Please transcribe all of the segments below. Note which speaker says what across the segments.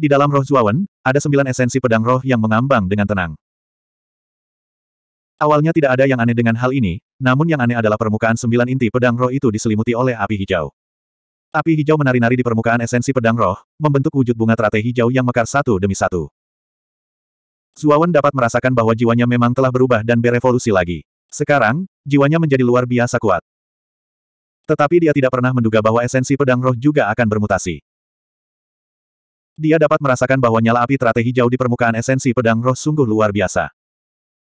Speaker 1: Di dalam roh Zuawan, ada sembilan esensi pedang roh yang mengambang dengan tenang. Awalnya tidak ada yang aneh dengan hal ini, namun yang aneh adalah permukaan sembilan inti pedang roh itu diselimuti oleh api hijau. Api hijau menari-nari di permukaan esensi pedang roh, membentuk wujud bunga teratai hijau yang mekar satu demi satu. Zuawan dapat merasakan bahwa jiwanya memang telah berubah dan berevolusi lagi. Sekarang, jiwanya menjadi luar biasa kuat. Tetapi dia tidak pernah menduga bahwa esensi pedang roh juga akan bermutasi. Dia dapat merasakan bahwa nyala api teratai hijau di permukaan esensi pedang roh sungguh luar biasa.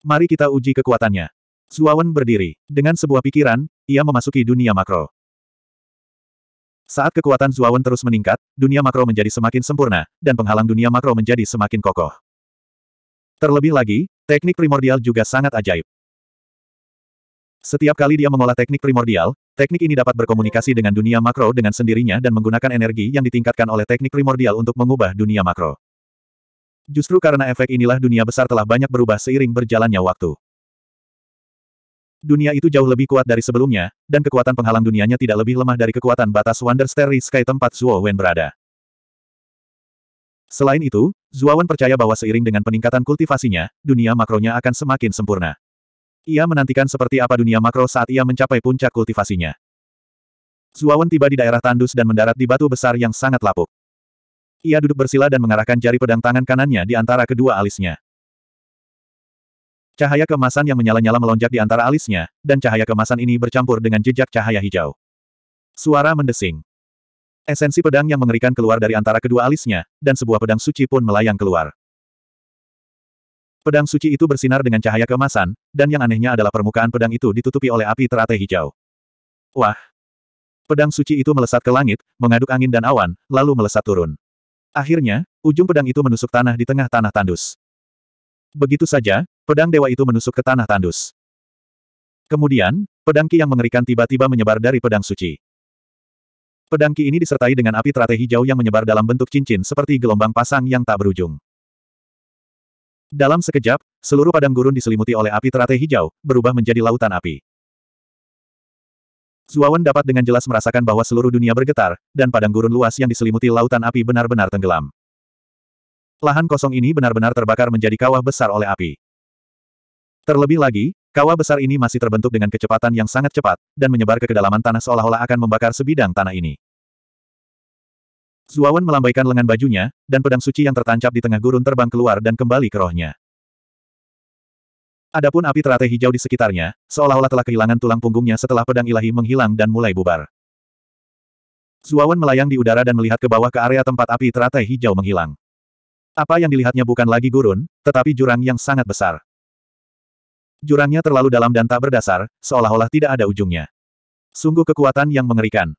Speaker 1: Mari kita uji kekuatannya. Zuawan berdiri. Dengan sebuah pikiran, ia memasuki dunia makro. Saat kekuatan Zuawan terus meningkat, dunia makro menjadi semakin sempurna, dan penghalang dunia makro menjadi semakin kokoh. Terlebih lagi, teknik primordial juga sangat ajaib. Setiap kali dia mengolah teknik primordial, teknik ini dapat berkomunikasi dengan dunia makro dengan sendirinya dan menggunakan energi yang ditingkatkan oleh teknik primordial untuk mengubah dunia makro. Justru karena efek inilah dunia besar telah banyak berubah seiring berjalannya waktu. Dunia itu jauh lebih kuat dari sebelumnya, dan kekuatan penghalang dunianya tidak lebih lemah dari kekuatan batas Wonder Starry Sky tempat Zuo Wen berada. Selain itu, Zuawan percaya bahwa seiring dengan peningkatan kultivasinya, dunia makronya akan semakin sempurna. Ia menantikan seperti apa dunia makro saat ia mencapai puncak kultivasinya. Zuawan tiba di daerah tandus dan mendarat di batu besar yang sangat lapuk. Ia duduk bersila dan mengarahkan jari pedang tangan kanannya di antara kedua alisnya. Cahaya kemasan yang menyala-nyala melonjak di antara alisnya, dan cahaya kemasan ini bercampur dengan jejak cahaya hijau. Suara mendesing. Esensi pedang yang mengerikan keluar dari antara kedua alisnya, dan sebuah pedang suci pun melayang keluar. Pedang suci itu bersinar dengan cahaya keemasan, dan yang anehnya adalah permukaan pedang itu ditutupi oleh api teratai hijau. Wah! Pedang suci itu melesat ke langit, mengaduk angin dan awan, lalu melesat turun. Akhirnya, ujung pedang itu menusuk tanah di tengah tanah tandus. Begitu saja, pedang dewa itu menusuk ke tanah tandus. Kemudian, pedang ki yang mengerikan tiba-tiba menyebar dari pedang suci. Pedang ki ini disertai dengan api teratai hijau yang menyebar dalam bentuk cincin seperti gelombang pasang yang tak berujung. Dalam sekejap, seluruh padang gurun diselimuti oleh api teratai hijau, berubah menjadi lautan api. Zuawan dapat dengan jelas merasakan bahwa seluruh dunia bergetar, dan padang gurun luas yang diselimuti lautan api benar-benar tenggelam. Lahan kosong ini benar-benar terbakar menjadi kawah besar oleh api. Terlebih lagi, kawah besar ini masih terbentuk dengan kecepatan yang sangat cepat, dan menyebar ke kedalaman tanah seolah-olah akan membakar sebidang tanah ini. Zuawan melambaikan lengan bajunya, dan pedang suci yang tertancap di tengah gurun terbang keluar dan kembali ke rohnya. Adapun api teratai hijau di sekitarnya, seolah-olah telah kehilangan tulang punggungnya setelah pedang ilahi menghilang dan mulai bubar. Zuawan melayang di udara dan melihat ke bawah ke area tempat api teratai hijau menghilang. Apa yang dilihatnya bukan lagi gurun, tetapi jurang yang sangat besar. Jurangnya terlalu dalam dan tak berdasar, seolah-olah tidak ada ujungnya. Sungguh kekuatan yang mengerikan.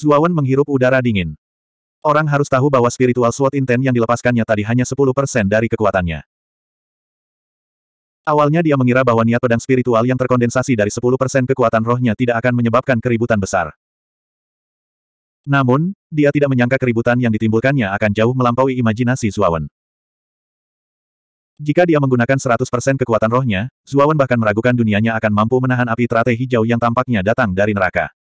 Speaker 1: Zuawan menghirup udara dingin. Orang harus tahu bahwa spiritual sword intent yang dilepaskannya tadi hanya 10% dari kekuatannya. Awalnya dia mengira bahwa niat pedang spiritual yang terkondensasi dari 10% kekuatan rohnya tidak akan menyebabkan keributan besar. Namun, dia tidak menyangka keributan yang ditimbulkannya akan jauh melampaui imajinasi Zuawan. Jika dia menggunakan 100% kekuatan rohnya, Zuawan bahkan meragukan dunianya akan mampu menahan api teratai hijau yang tampaknya datang dari neraka.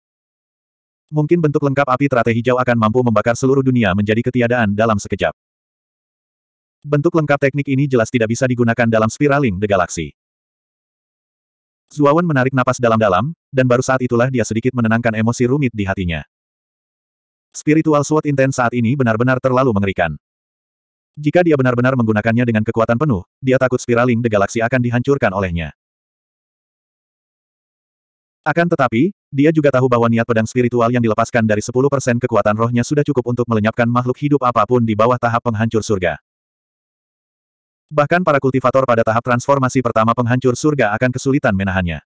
Speaker 1: Mungkin bentuk lengkap api teratai hijau akan mampu membakar seluruh dunia menjadi ketiadaan dalam sekejap. Bentuk lengkap teknik ini jelas tidak bisa digunakan dalam spiraling the galaxy. Zuawan menarik napas dalam-dalam, dan baru saat itulah dia sedikit menenangkan emosi rumit di hatinya. Spiritual Sword Intense saat ini benar-benar terlalu mengerikan. Jika dia benar-benar menggunakannya dengan kekuatan penuh, dia takut spiraling the galaxy akan dihancurkan olehnya. Akan tetapi, dia juga tahu bahwa niat pedang spiritual yang dilepaskan dari 10% kekuatan rohnya sudah cukup untuk melenyapkan makhluk hidup apapun di bawah tahap penghancur surga. Bahkan para kultivator pada tahap transformasi pertama penghancur surga akan kesulitan menahannya.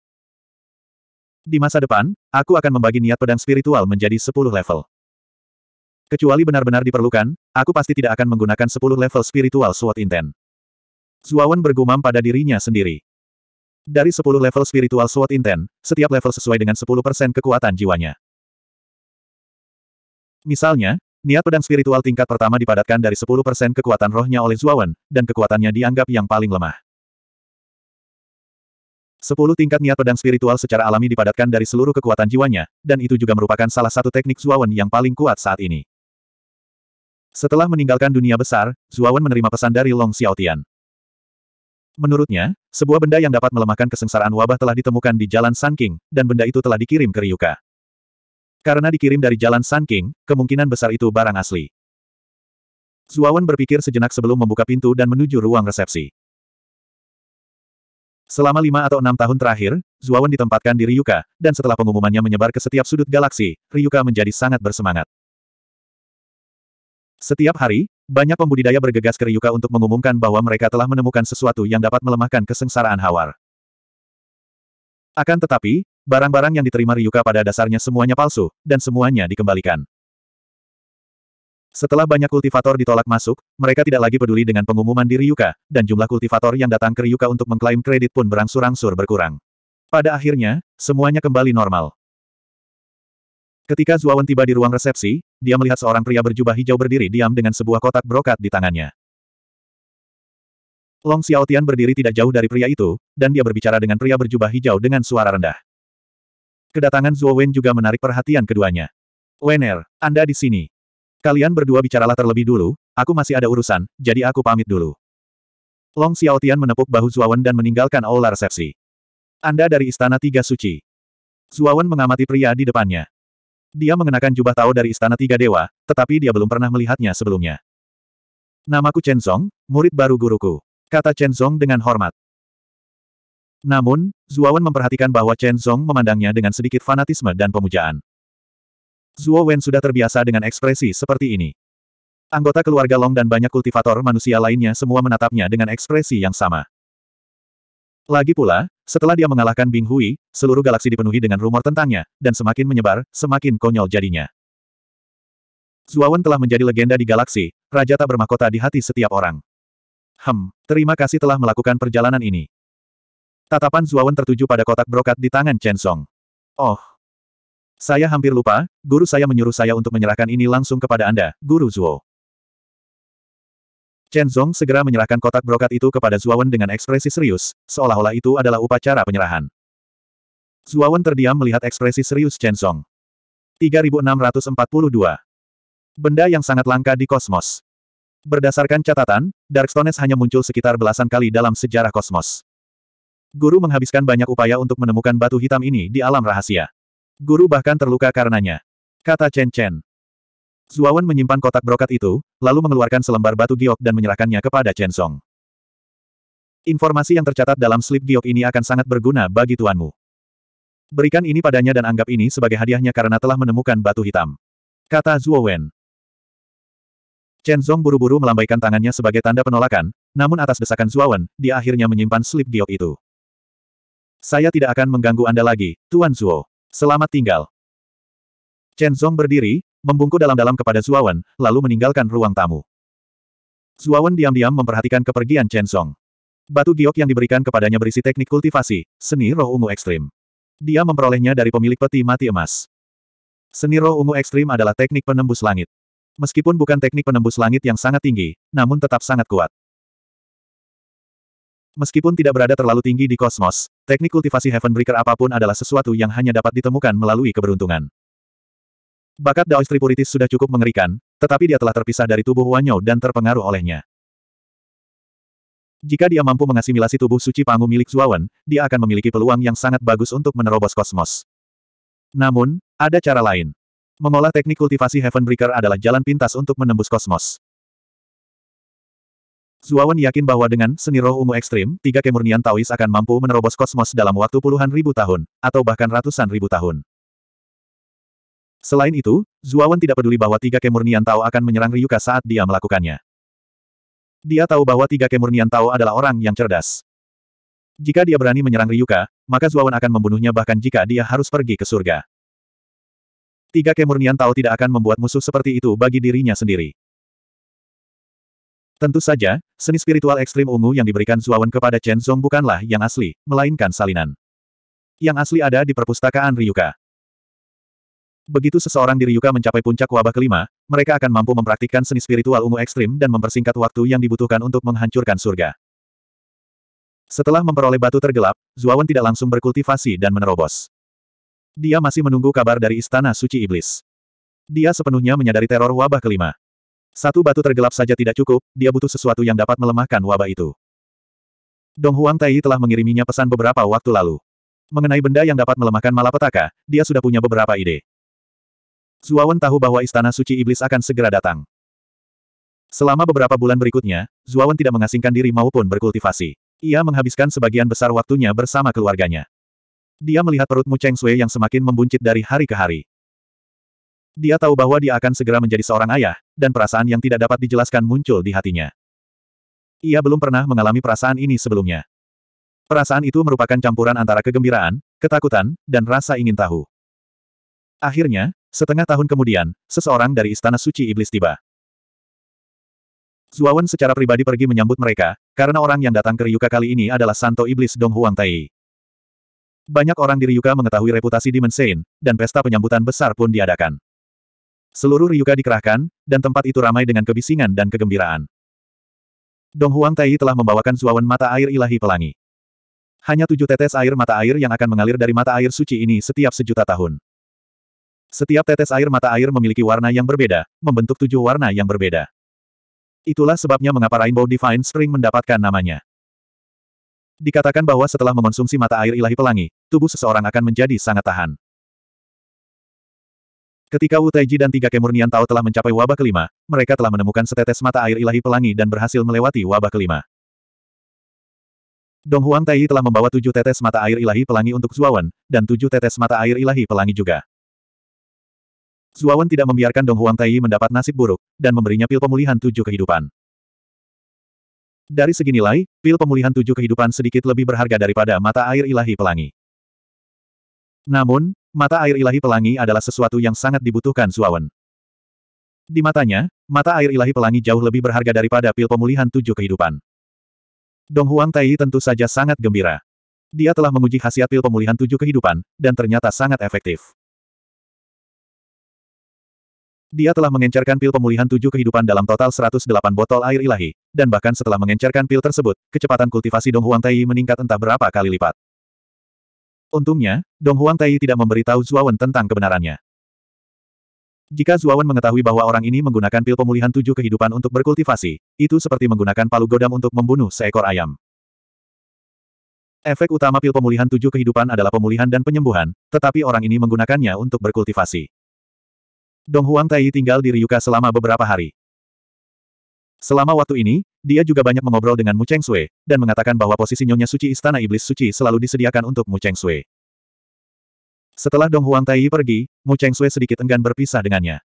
Speaker 1: Di masa depan, aku akan membagi niat pedang spiritual menjadi 10 level. Kecuali benar-benar diperlukan, aku pasti tidak akan menggunakan 10 level spiritual suat intent. Zuawan bergumam pada dirinya sendiri. Dari 10 level spiritual Sword Inten, setiap level sesuai dengan 10% kekuatan jiwanya. Misalnya, niat pedang spiritual tingkat pertama dipadatkan dari 10% kekuatan rohnya oleh Zuawan, dan kekuatannya dianggap yang paling lemah. 10 tingkat niat pedang spiritual secara alami dipadatkan dari seluruh kekuatan jiwanya, dan itu juga merupakan salah satu teknik Zuawan yang paling kuat saat ini. Setelah meninggalkan dunia besar, Zuawan menerima pesan dari Long Xiaotian. Menurutnya, sebuah benda yang dapat melemahkan kesengsaraan wabah telah ditemukan di Jalan Sanking, dan benda itu telah dikirim ke Ryuka. Karena dikirim dari Jalan Sanking, kemungkinan besar itu barang asli. Zuawan berpikir sejenak sebelum membuka pintu dan menuju ruang resepsi. Selama lima atau enam tahun terakhir, Zuawan ditempatkan di Ryuka, dan setelah pengumumannya menyebar ke setiap sudut galaksi, Ryuka menjadi sangat bersemangat. Setiap hari, banyak pembudidaya bergegas ke Ryuka untuk mengumumkan bahwa mereka telah menemukan sesuatu yang dapat melemahkan kesengsaraan Hawar. Akan tetapi, barang-barang yang diterima Ryuka pada dasarnya semuanya palsu, dan semuanya dikembalikan. Setelah banyak kultivator ditolak masuk, mereka tidak lagi peduli dengan pengumuman di Ryuka, dan jumlah kultivator yang datang ke Ryuka untuk mengklaim kredit pun berangsur-angsur berkurang. Pada akhirnya, semuanya kembali normal. Ketika Zuawan tiba di ruang resepsi, dia melihat seorang pria berjubah hijau berdiri diam dengan sebuah kotak brokat di tangannya. Long Xiaotian berdiri tidak jauh dari pria itu, dan dia berbicara dengan pria berjubah hijau dengan suara rendah. Kedatangan Zuo Wen juga menarik perhatian keduanya. Wener, Anda di sini. Kalian berdua bicaralah terlebih dulu, aku masih ada urusan, jadi aku pamit dulu. Long Xiaotian menepuk bahu Wen dan meninggalkan aula resepsi. Anda dari Istana Tiga Suci. Wen mengamati pria di depannya. Dia mengenakan jubah Tao dari Istana Tiga Dewa, tetapi dia belum pernah melihatnya sebelumnya. Namaku Chen Zong, murid baru guruku. Kata Chen Zong dengan hormat. Namun, Zuowen memperhatikan bahwa Chen Zong memandangnya dengan sedikit fanatisme dan pemujaan. Zuowen sudah terbiasa dengan ekspresi seperti ini. Anggota keluarga Long dan banyak kultivator manusia lainnya semua menatapnya dengan ekspresi yang sama. Lagi pula, setelah dia mengalahkan Bing Hui, seluruh galaksi dipenuhi dengan rumor tentangnya, dan semakin menyebar, semakin konyol jadinya. Zuawan telah menjadi legenda di galaksi, raja tak bermahkota di hati setiap orang. Hem, terima kasih telah melakukan perjalanan ini. Tatapan Zuawan tertuju pada kotak brokat di tangan Chen Song. Oh. Saya hampir lupa, guru saya menyuruh saya untuk menyerahkan ini langsung kepada Anda, Guru Zuo. Chen Zhong segera menyerahkan kotak brokat itu kepada Zuawan dengan ekspresi serius, seolah-olah itu adalah upacara penyerahan. Zuawan terdiam melihat ekspresi serius Chen Zhong. 3642. Benda yang sangat langka di kosmos. Berdasarkan catatan, Darkstones hanya muncul sekitar belasan kali dalam sejarah kosmos. Guru menghabiskan banyak upaya untuk menemukan batu hitam ini di alam rahasia. Guru bahkan terluka karenanya. Kata Chen Chen. Zuawan menyimpan kotak brokat itu, lalu mengeluarkan selembar batu giok dan menyerahkannya kepada Chen Song. Informasi yang tercatat dalam slip giok ini akan sangat berguna bagi tuanmu. Berikan ini padanya dan anggap ini sebagai hadiahnya karena telah menemukan batu hitam. Kata Zuowen. Chen Zong buru-buru melambaikan tangannya sebagai tanda penolakan, namun atas desakan Zuowen, dia akhirnya menyimpan slip giok itu. Saya tidak akan mengganggu Anda lagi, Tuan Zuo. Selamat tinggal. Chen Zong berdiri, membungkuk dalam-dalam kepada Zuawan, lalu meninggalkan ruang tamu. Zuawan diam-diam memperhatikan kepergian Chen Song. Batu giok yang diberikan kepadanya berisi teknik kultivasi, seni roh ungu ekstrim. Dia memperolehnya dari pemilik peti mati emas. Seni roh ungu ekstrim adalah teknik penembus langit. Meskipun bukan teknik penembus langit yang sangat tinggi, namun tetap sangat kuat. Meskipun tidak berada terlalu tinggi di kosmos, teknik kultivasi Heaven Breaker apapun adalah sesuatu yang hanya dapat ditemukan melalui keberuntungan. Bakat Daoist Puritis sudah cukup mengerikan, tetapi dia telah terpisah dari tubuh Wanyo dan terpengaruh olehnya. Jika dia mampu mengasimilasi tubuh suci pangu milik Zuawan, dia akan memiliki peluang yang sangat bagus untuk menerobos kosmos. Namun, ada cara lain. Mengolah teknik kultivasi Heavenbreaker adalah jalan pintas untuk menembus kosmos. Zuawan yakin bahwa dengan seni roh ungu ekstrim, tiga kemurnian Taois akan mampu menerobos kosmos dalam waktu puluhan ribu tahun, atau bahkan ratusan ribu tahun. Selain itu, Zuawan tidak peduli bahwa tiga kemurnian Tao akan menyerang Ryuka saat dia melakukannya. Dia tahu bahwa tiga kemurnian Tao adalah orang yang cerdas. Jika dia berani menyerang Ryuka, maka Zuawan akan membunuhnya bahkan jika dia harus pergi ke surga. Tiga kemurnian Tao tidak akan membuat musuh seperti itu bagi dirinya sendiri. Tentu saja, seni spiritual ekstrim ungu yang diberikan Zuawan kepada Chen Zhong bukanlah yang asli, melainkan salinan. Yang asli ada di perpustakaan Ryuka. Begitu seseorang di Ryuka mencapai puncak wabah kelima, mereka akan mampu mempraktikkan seni spiritual ungu ekstrim dan mempersingkat waktu yang dibutuhkan untuk menghancurkan surga. Setelah memperoleh batu tergelap, Zuawan tidak langsung berkultivasi dan menerobos. Dia masih menunggu kabar dari Istana Suci Iblis. Dia sepenuhnya menyadari teror wabah kelima. Satu batu tergelap saja tidak cukup, dia butuh sesuatu yang dapat melemahkan wabah itu. Dong Huang Tai telah mengiriminya pesan beberapa waktu lalu. Mengenai benda yang dapat melemahkan malapetaka, dia sudah punya beberapa ide. Zuawan tahu bahwa Istana Suci Iblis akan segera datang. Selama beberapa bulan berikutnya, Zuawan tidak mengasingkan diri maupun berkultivasi. Ia menghabiskan sebagian besar waktunya bersama keluarganya. Dia melihat perut Mu Cheng Sui yang semakin membuncit dari hari ke hari. Dia tahu bahwa dia akan segera menjadi seorang ayah, dan perasaan yang tidak dapat dijelaskan muncul di hatinya. Ia belum pernah mengalami perasaan ini sebelumnya. Perasaan itu merupakan campuran antara kegembiraan, ketakutan, dan rasa ingin tahu. Akhirnya, Setengah tahun kemudian, seseorang dari Istana Suci Iblis tiba. Zuawan secara pribadi pergi menyambut mereka, karena orang yang datang ke Ryuka kali ini adalah Santo Iblis Dong Huang Tai. Banyak orang di Ryuka mengetahui reputasi di Mensein, dan pesta penyambutan besar pun diadakan. Seluruh Ryuka dikerahkan, dan tempat itu ramai dengan kebisingan dan kegembiraan. Dong Huang Tai telah membawakan Zuawan mata air ilahi pelangi. Hanya tujuh tetes air mata air yang akan mengalir dari mata air suci ini setiap sejuta tahun. Setiap tetes air mata air memiliki warna yang berbeda, membentuk tujuh warna yang berbeda. Itulah sebabnya mengapa Rainbow Divine Spring mendapatkan namanya. Dikatakan bahwa setelah mengonsumsi mata air ilahi pelangi, tubuh seseorang akan menjadi sangat tahan. Ketika Wu Taiji dan tiga kemurnian tahu telah mencapai wabah kelima, mereka telah menemukan setetes mata air ilahi pelangi dan berhasil melewati wabah kelima. Dong Huang Tai telah membawa tujuh tetes mata air ilahi pelangi untuk Zuawan, dan tujuh tetes mata air ilahi pelangi juga. Zuawan tidak membiarkan Dong Huang Tai mendapat nasib buruk, dan memberinya pil pemulihan tujuh kehidupan. Dari segi nilai, pil pemulihan tujuh kehidupan sedikit lebih berharga daripada mata air ilahi pelangi. Namun, mata air ilahi pelangi adalah sesuatu yang sangat dibutuhkan Zuawan. Di matanya, mata air ilahi pelangi jauh lebih berharga daripada pil pemulihan tujuh kehidupan. Dong Huang Tai tentu saja sangat gembira. Dia telah menguji khasiat pil pemulihan tujuh kehidupan, dan ternyata sangat efektif. Dia telah mengencerkan pil pemulihan tujuh kehidupan dalam total 108 botol air ilahi, dan bahkan setelah mengencerkan pil tersebut, kecepatan kultivasi Dong Huang Tai meningkat entah berapa kali lipat. Untungnya, Dong Huang Tai tidak memberitahu Zuawan tentang kebenarannya. Jika Zuawan mengetahui bahwa orang ini menggunakan pil pemulihan tujuh kehidupan untuk berkultivasi, itu seperti menggunakan palu godam untuk membunuh seekor ayam. Efek utama pil pemulihan tujuh kehidupan adalah pemulihan dan penyembuhan, tetapi orang ini menggunakannya untuk berkultivasi. Dong Huang Tai tinggal di Ryuka selama beberapa hari. Selama waktu ini, dia juga banyak mengobrol dengan Mu Cheng Sui, dan mengatakan bahwa posisi Nyonya Suci Istana Iblis Suci selalu disediakan untuk Mu Cheng Sui. Setelah Dong Huang Tai pergi, Mu Cheng Sui sedikit enggan berpisah dengannya.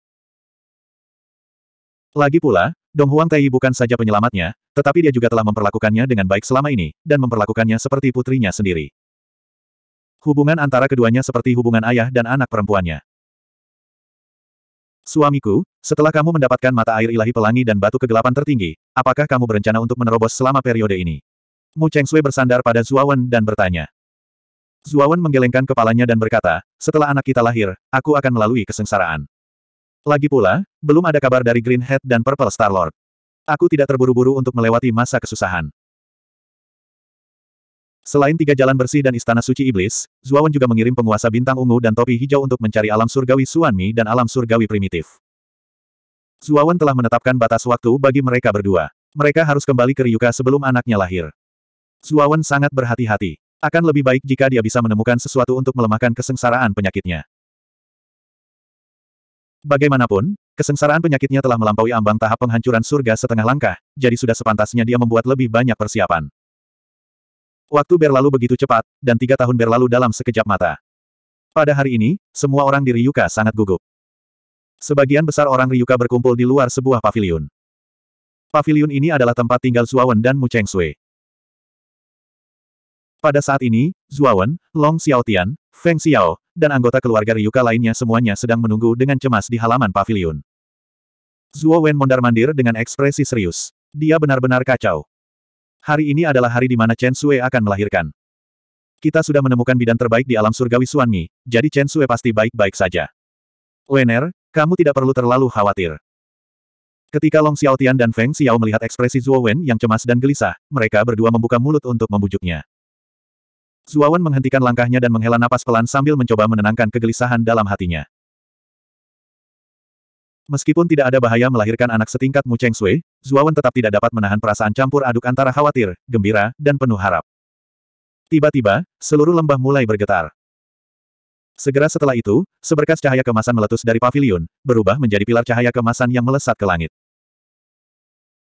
Speaker 1: Lagi pula, Dong Huang Tai bukan saja penyelamatnya, tetapi dia juga telah memperlakukannya dengan baik selama ini, dan memperlakukannya seperti putrinya sendiri. Hubungan antara keduanya seperti hubungan ayah dan anak perempuannya. Suamiku, setelah kamu mendapatkan mata air ilahi pelangi dan batu kegelapan tertinggi, apakah kamu berencana untuk menerobos selama periode ini? Mu Cheng Sui bersandar pada Zuawan dan bertanya. Zuawan menggelengkan kepalanya dan berkata, setelah anak kita lahir, aku akan melalui kesengsaraan. Lagi pula, belum ada kabar dari Green Head dan Purple Star Lord. Aku tidak terburu-buru untuk melewati masa kesusahan. Selain tiga jalan bersih dan istana suci iblis, Zuawan juga mengirim penguasa bintang ungu dan topi hijau untuk mencari alam surgawi Suanmi dan alam surgawi primitif. Zuawan telah menetapkan batas waktu bagi mereka berdua. Mereka harus kembali ke Ryuka sebelum anaknya lahir. Zuawan sangat berhati-hati. Akan lebih baik jika dia bisa menemukan sesuatu untuk melemahkan kesengsaraan penyakitnya. Bagaimanapun, kesengsaraan penyakitnya telah melampaui ambang tahap penghancuran surga setengah langkah, jadi sudah sepantasnya dia membuat lebih banyak persiapan. Waktu berlalu begitu cepat, dan tiga tahun berlalu dalam sekejap mata. Pada hari ini, semua orang di Ryuka sangat gugup. Sebagian besar orang Ryuka berkumpul di luar sebuah pavilion. Pavilion ini adalah tempat tinggal Zuawan dan Mu Cheng Sui. Pada saat ini, Zuawan, Long Xiaotian, Feng Xiao, dan anggota keluarga Ryuka lainnya semuanya sedang menunggu dengan cemas di halaman pavilion. Zuo mondar-mandir dengan ekspresi serius. Dia benar-benar kacau. Hari ini adalah hari di mana Chen Sue akan melahirkan. Kita sudah menemukan bidan terbaik di alam surgawi Suanmi, jadi Chen Sue pasti baik-baik saja. Wener, kamu tidak perlu terlalu khawatir. Ketika Long Xiaotian dan Feng Xiao melihat ekspresi Zhuo Wen yang cemas dan gelisah, mereka berdua membuka mulut untuk membujuknya. Zhuo Wen menghentikan langkahnya dan menghela napas pelan sambil mencoba menenangkan kegelisahan dalam hatinya. Meskipun tidak ada bahaya melahirkan anak setingkat Mu Cheng Sui, Zuawan tetap tidak dapat menahan perasaan campur aduk antara khawatir, gembira, dan penuh harap. Tiba-tiba, seluruh lembah mulai bergetar. Segera setelah itu, seberkas cahaya kemasan meletus dari pavilion, berubah menjadi pilar cahaya kemasan yang melesat ke langit.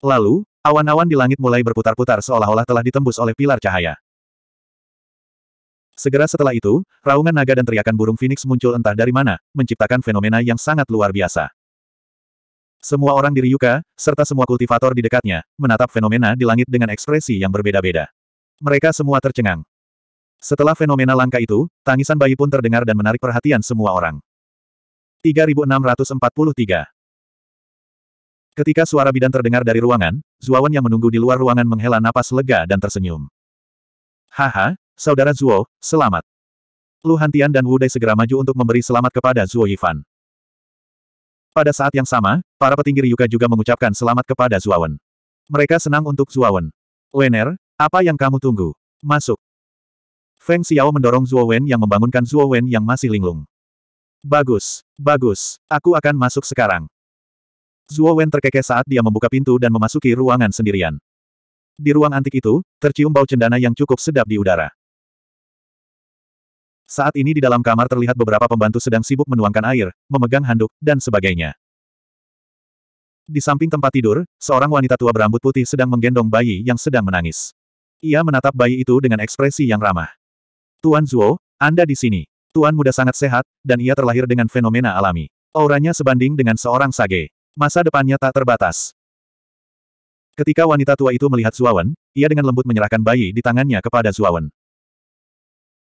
Speaker 1: Lalu, awan-awan di langit mulai berputar-putar seolah-olah telah ditembus oleh pilar cahaya. Segera setelah itu, raungan naga dan teriakan burung phoenix muncul entah dari mana, menciptakan fenomena yang sangat luar biasa. Semua orang di Ryuka, serta semua kultivator di dekatnya, menatap fenomena di langit dengan ekspresi yang berbeda-beda. Mereka semua tercengang. Setelah fenomena langka itu, tangisan bayi pun terdengar dan menarik perhatian semua orang. 3643 Ketika suara bidan terdengar dari ruangan, Zuowen yang menunggu di luar ruangan menghela napas lega dan tersenyum. Haha, saudara Zuo, selamat. Lu Hantian dan Wudai segera maju untuk memberi selamat kepada Zuo Yifan. Pada saat yang sama, para petinggi Ryuka juga mengucapkan selamat kepada Zuawan. Mereka senang untuk Zuawan. Wener, apa yang kamu tunggu? Masuk. Feng Xiao mendorong Zuowen yang membangunkan Zuowen yang masih linglung. Bagus, bagus, aku akan masuk sekarang. Zuowen terkekeh saat dia membuka pintu dan memasuki ruangan sendirian. Di ruang antik itu, tercium bau cendana yang cukup sedap di udara. Saat ini di dalam kamar terlihat beberapa pembantu sedang sibuk menuangkan air, memegang handuk, dan sebagainya. Di samping tempat tidur, seorang wanita tua berambut putih sedang menggendong bayi yang sedang menangis. Ia menatap bayi itu dengan ekspresi yang ramah. Tuan Zuo, Anda di sini. Tuan muda sangat sehat, dan ia terlahir dengan fenomena alami. Auranya sebanding dengan seorang sage. Masa depannya tak terbatas. Ketika wanita tua itu melihat Zuawan, ia dengan lembut menyerahkan bayi di tangannya kepada Zuawan.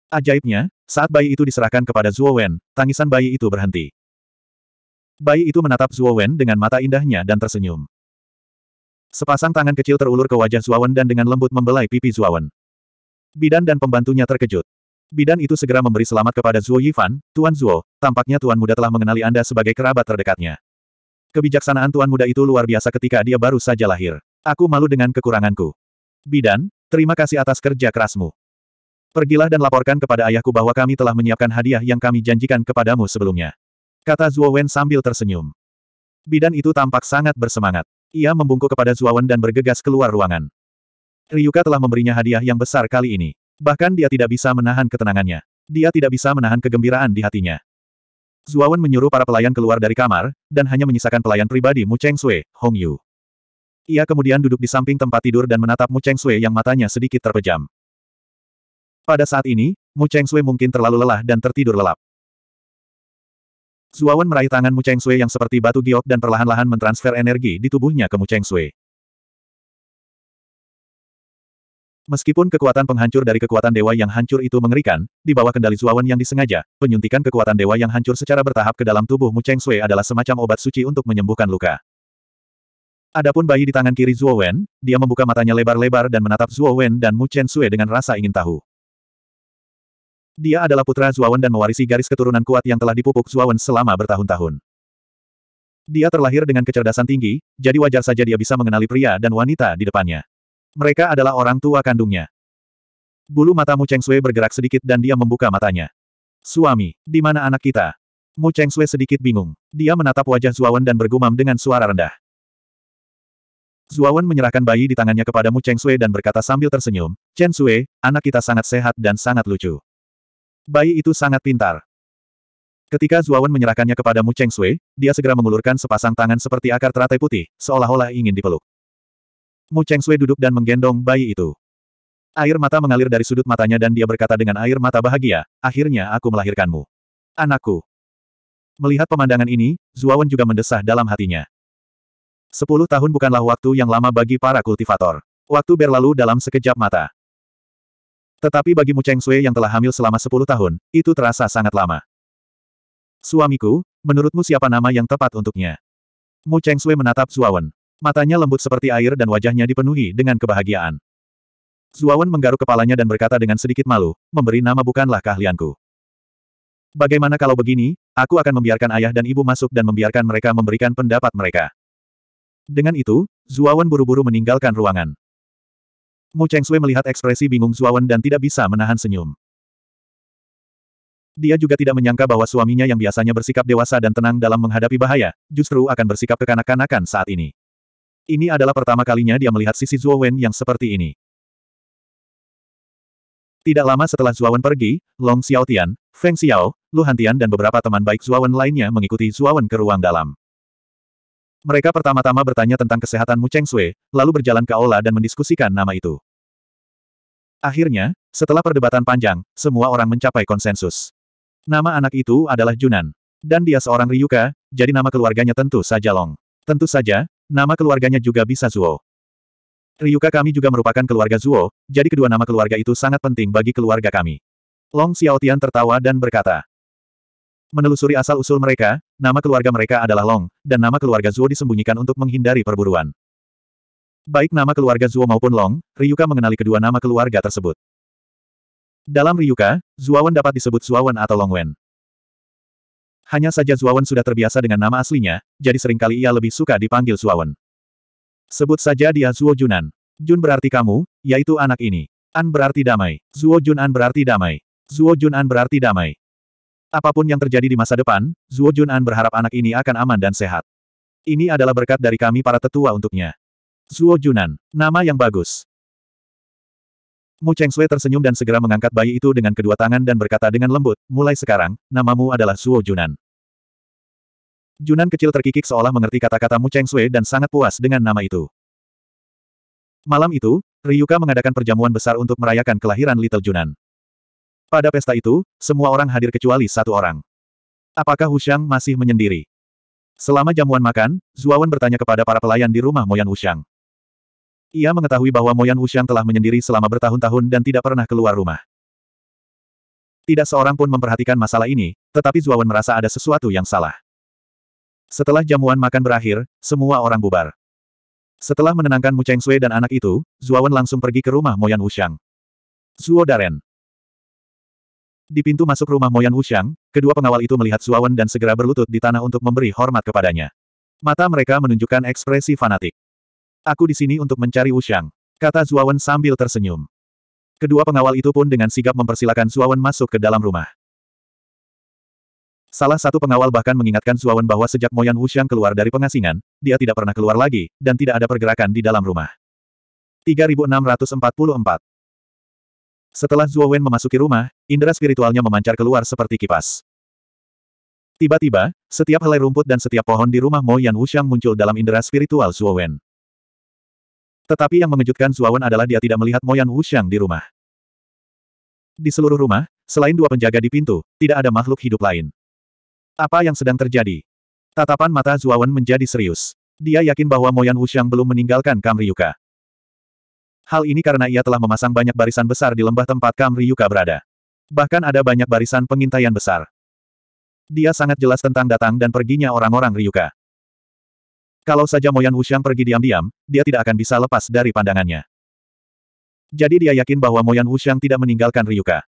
Speaker 1: Ajaibnya, saat bayi itu diserahkan kepada Zuo Wen, tangisan bayi itu berhenti. Bayi itu menatap Zuo Wen dengan mata indahnya dan tersenyum. Sepasang tangan kecil terulur ke wajah Zuo Wen dan dengan lembut membelai pipi Zuo Wen. Bidan dan pembantunya terkejut. Bidan itu segera memberi selamat kepada Zuo Yifan, Tuan Zuo, tampaknya Tuan Muda telah mengenali Anda sebagai kerabat terdekatnya. Kebijaksanaan Tuan Muda itu luar biasa ketika dia baru saja lahir. Aku malu dengan kekuranganku. Bidan, terima kasih atas kerja kerasmu. Pergilah dan laporkan kepada ayahku bahwa kami telah menyiapkan hadiah yang kami janjikan kepadamu sebelumnya. Kata Zuo Wen sambil tersenyum. Bidan itu tampak sangat bersemangat. Ia membungkuk kepada Zuo Wen dan bergegas keluar ruangan. Ryuka telah memberinya hadiah yang besar kali ini. Bahkan dia tidak bisa menahan ketenangannya. Dia tidak bisa menahan kegembiraan di hatinya. Zuo Wen menyuruh para pelayan keluar dari kamar, dan hanya menyisakan pelayan pribadi Mu Cheng Sui, Hong Yu. Ia kemudian duduk di samping tempat tidur dan menatap Mu Cheng Sui yang matanya sedikit terpejam. Pada saat ini, Mu Cheng Sui mungkin terlalu lelah dan tertidur lelap. Zuawan meraih tangan Mu Cheng Sui yang seperti batu giok dan perlahan-lahan mentransfer energi di tubuhnya ke Mu Cheng Sui. Meskipun kekuatan penghancur dari kekuatan dewa yang hancur itu mengerikan, di bawah kendali Zuawan yang disengaja, penyuntikan kekuatan dewa yang hancur secara bertahap ke dalam tubuh Mu Cheng Sui adalah semacam obat suci untuk menyembuhkan luka. Adapun bayi di tangan kiri Zuo Wen, dia membuka matanya lebar-lebar dan menatap Zuo Wen dan Mu Chen Sui dengan rasa ingin tahu. Dia adalah putra Zuawan dan mewarisi garis keturunan kuat yang telah dipupuk Zuawan selama bertahun-tahun. Dia terlahir dengan kecerdasan tinggi, jadi wajar saja dia bisa mengenali pria dan wanita di depannya. Mereka adalah orang tua kandungnya. Bulu mata Mu Cheng Sui bergerak sedikit dan dia membuka matanya. Suami, di mana anak kita? Mu Cheng Sui sedikit bingung. Dia menatap wajah Zuawan dan bergumam dengan suara rendah. Zuawan menyerahkan bayi di tangannya kepada Mu Cheng Sui dan berkata sambil tersenyum, Chen Sui, anak kita sangat sehat dan sangat lucu. Bayi itu sangat pintar. Ketika Zuawan menyerahkannya kepada Mu Cheng Sui, dia segera mengulurkan sepasang tangan seperti akar teratai putih, seolah-olah ingin dipeluk. Mu Cheng Sui duduk dan menggendong bayi itu. Air mata mengalir dari sudut matanya dan dia berkata dengan air mata bahagia, akhirnya aku melahirkanmu. Anakku. Melihat pemandangan ini, Zuawan juga mendesah dalam hatinya. Sepuluh tahun bukanlah waktu yang lama bagi para kultivator. Waktu berlalu dalam sekejap mata. Tetapi bagimu Cheng Sui yang telah hamil selama 10 tahun, itu terasa sangat lama. Suamiku, menurutmu siapa nama yang tepat untuknya? Mu Cheng Sui menatap Zuawan. Matanya lembut seperti air dan wajahnya dipenuhi dengan kebahagiaan. Zuawan menggaruk kepalanya dan berkata dengan sedikit malu, memberi nama bukanlah keahlianku. Bagaimana kalau begini, aku akan membiarkan ayah dan ibu masuk dan membiarkan mereka memberikan pendapat mereka. Dengan itu, Zuawan buru-buru meninggalkan ruangan. Mu Sui melihat ekspresi bingung Zuawan dan tidak bisa menahan senyum. Dia juga tidak menyangka bahwa suaminya yang biasanya bersikap dewasa dan tenang dalam menghadapi bahaya, justru akan bersikap kekanak-kanakan saat ini. Ini adalah pertama kalinya dia melihat sisi Zuawan yang seperti ini. Tidak lama setelah Zuawan pergi, Long Xiaotian, Feng Xiao, Lu Hantian dan beberapa teman baik Zuawan lainnya mengikuti Zuawan ke ruang dalam. Mereka pertama-tama bertanya tentang kesehatan Mu Cheng Sui, lalu berjalan ke aula dan mendiskusikan nama itu. Akhirnya, setelah perdebatan panjang, semua orang mencapai konsensus. Nama anak itu adalah Junan. Dan dia seorang Ryuka, jadi nama keluarganya tentu saja Long. Tentu saja, nama keluarganya juga bisa Zuo. Ryuka kami juga merupakan keluarga Zuo, jadi kedua nama keluarga itu sangat penting bagi keluarga kami. Long Xiaotian tertawa dan berkata, Menelusuri asal-usul mereka, nama keluarga mereka adalah Long, dan nama keluarga Zuo disembunyikan untuk menghindari perburuan. Baik nama keluarga Zuo maupun Long, Ryuka mengenali kedua nama keluarga tersebut. Dalam Ryuka, Zuawan dapat disebut Zuawan atau Longwen. Hanya saja Zuawan sudah terbiasa dengan nama aslinya, jadi seringkali ia lebih suka dipanggil Zuawan. Sebut saja dia Zuo Junan. Jun berarti kamu, yaitu anak ini. An berarti damai. Zuo Junan berarti damai. Zuo Junan berarti damai. Apapun yang terjadi di masa depan, Zuo Jun'an berharap anak ini akan aman dan sehat. Ini adalah berkat dari kami para tetua untuknya. Zuo Jun'an, nama yang bagus. Mu Cheng Sui tersenyum dan segera mengangkat bayi itu dengan kedua tangan dan berkata dengan lembut, mulai sekarang, namamu adalah Zuo Junan. Junan kecil terkikik seolah mengerti kata-kata Mu Cheng Sui dan sangat puas dengan nama itu. Malam itu, Ryuka mengadakan perjamuan besar untuk merayakan kelahiran Little Junan. Pada pesta itu, semua orang hadir kecuali satu orang. Apakah Hushang masih menyendiri? Selama jamuan makan, Zuawan bertanya kepada para pelayan di rumah Moyan Hushang. Ia mengetahui bahwa Moyan Hushang telah menyendiri selama bertahun-tahun dan tidak pernah keluar rumah. Tidak seorang pun memperhatikan masalah ini, tetapi Zuawan merasa ada sesuatu yang salah. Setelah jamuan makan berakhir, semua orang bubar. Setelah menenangkan Mu Cheng Sui dan anak itu, Zuawan langsung pergi ke rumah Moyan Hushang. Zuo Daren. Di pintu masuk rumah Moyan Wuxiang, kedua pengawal itu melihat Suawan dan segera berlutut di tanah untuk memberi hormat kepadanya. Mata mereka menunjukkan ekspresi fanatik. Aku di sini untuk mencari Wuxiang, kata Suawan sambil tersenyum. Kedua pengawal itu pun dengan sigap mempersilahkan Suawan masuk ke dalam rumah. Salah satu pengawal bahkan mengingatkan Suawan bahwa sejak Moyan Wuxiang keluar dari pengasingan, dia tidak pernah keluar lagi, dan tidak ada pergerakan di dalam rumah. 3644 setelah Zuo Wen memasuki rumah, indera spiritualnya memancar keluar seperti kipas. Tiba-tiba, setiap helai rumput dan setiap pohon di rumah Mo Yan Wuxiang muncul dalam indera spiritual Zuo Wen. Tetapi yang mengejutkan Zuo Wen adalah dia tidak melihat Mo Yan Wuxiang di rumah. Di seluruh rumah, selain dua penjaga di pintu, tidak ada makhluk hidup lain. Apa yang sedang terjadi? Tatapan mata Zuo Wen menjadi serius. Dia yakin bahwa Mo Yan Wuxiang belum meninggalkan Kam Ryuka. Hal ini karena ia telah memasang banyak barisan besar di lembah tempat Kam Ryuka berada. Bahkan ada banyak barisan pengintaian besar. Dia sangat jelas tentang datang dan perginya orang-orang Ryuka. Kalau saja Moyan Wuxiang pergi diam-diam, dia tidak akan bisa lepas dari pandangannya. Jadi dia yakin bahwa Moyan Wuxiang tidak meninggalkan Ryuka.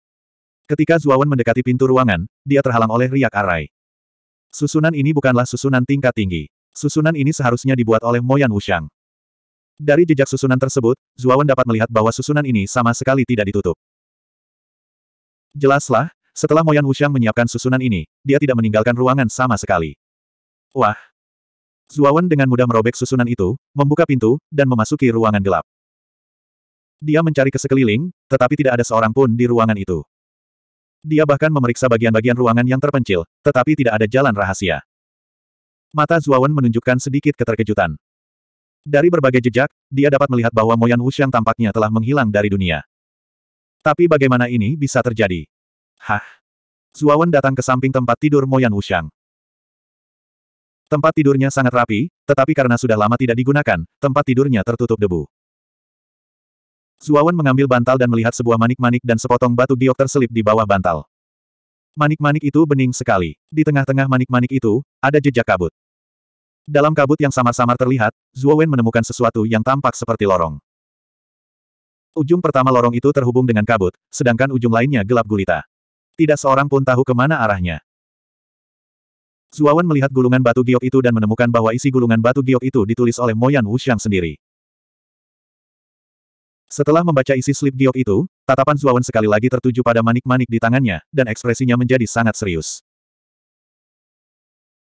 Speaker 1: Ketika Zuawan mendekati pintu ruangan, dia terhalang oleh riak arai. Susunan ini bukanlah susunan tingkat tinggi. Susunan ini seharusnya dibuat oleh Moyan Wuxiang. Dari jejak susunan tersebut, Zuawan dapat melihat bahwa susunan ini sama sekali tidak ditutup. Jelaslah, setelah Moyan Wuxiang menyiapkan susunan ini, dia tidak meninggalkan ruangan sama sekali. Wah! Zuawan dengan mudah merobek susunan itu, membuka pintu, dan memasuki ruangan gelap. Dia mencari ke sekeliling, tetapi tidak ada seorang pun di ruangan itu. Dia bahkan memeriksa bagian-bagian ruangan yang terpencil, tetapi tidak ada jalan rahasia. Mata Zuawan menunjukkan sedikit keterkejutan. Dari berbagai jejak, dia dapat melihat bahwa Moyan yang tampaknya telah menghilang dari dunia. Tapi bagaimana ini bisa terjadi? Hah? Zuawan datang ke samping tempat tidur Moyan Wushang. Tempat tidurnya sangat rapi, tetapi karena sudah lama tidak digunakan, tempat tidurnya tertutup debu. Zuawan mengambil bantal dan melihat sebuah manik-manik dan sepotong batu giok terselip di bawah bantal. Manik-manik itu bening sekali. Di tengah-tengah manik-manik itu, ada jejak kabut. Dalam kabut yang samar-samar terlihat, Zuo Wen menemukan sesuatu yang tampak seperti lorong. Ujung pertama lorong itu terhubung dengan kabut, sedangkan ujung lainnya gelap gulita. Tidak seorang pun tahu kemana arahnya. Zuawan melihat gulungan batu giok itu dan menemukan bahwa isi gulungan batu giok itu ditulis oleh Moyan Wuxiang sendiri. Setelah membaca isi slip giok itu, tatapan Zuawan sekali lagi tertuju pada manik-manik di tangannya, dan ekspresinya menjadi sangat serius.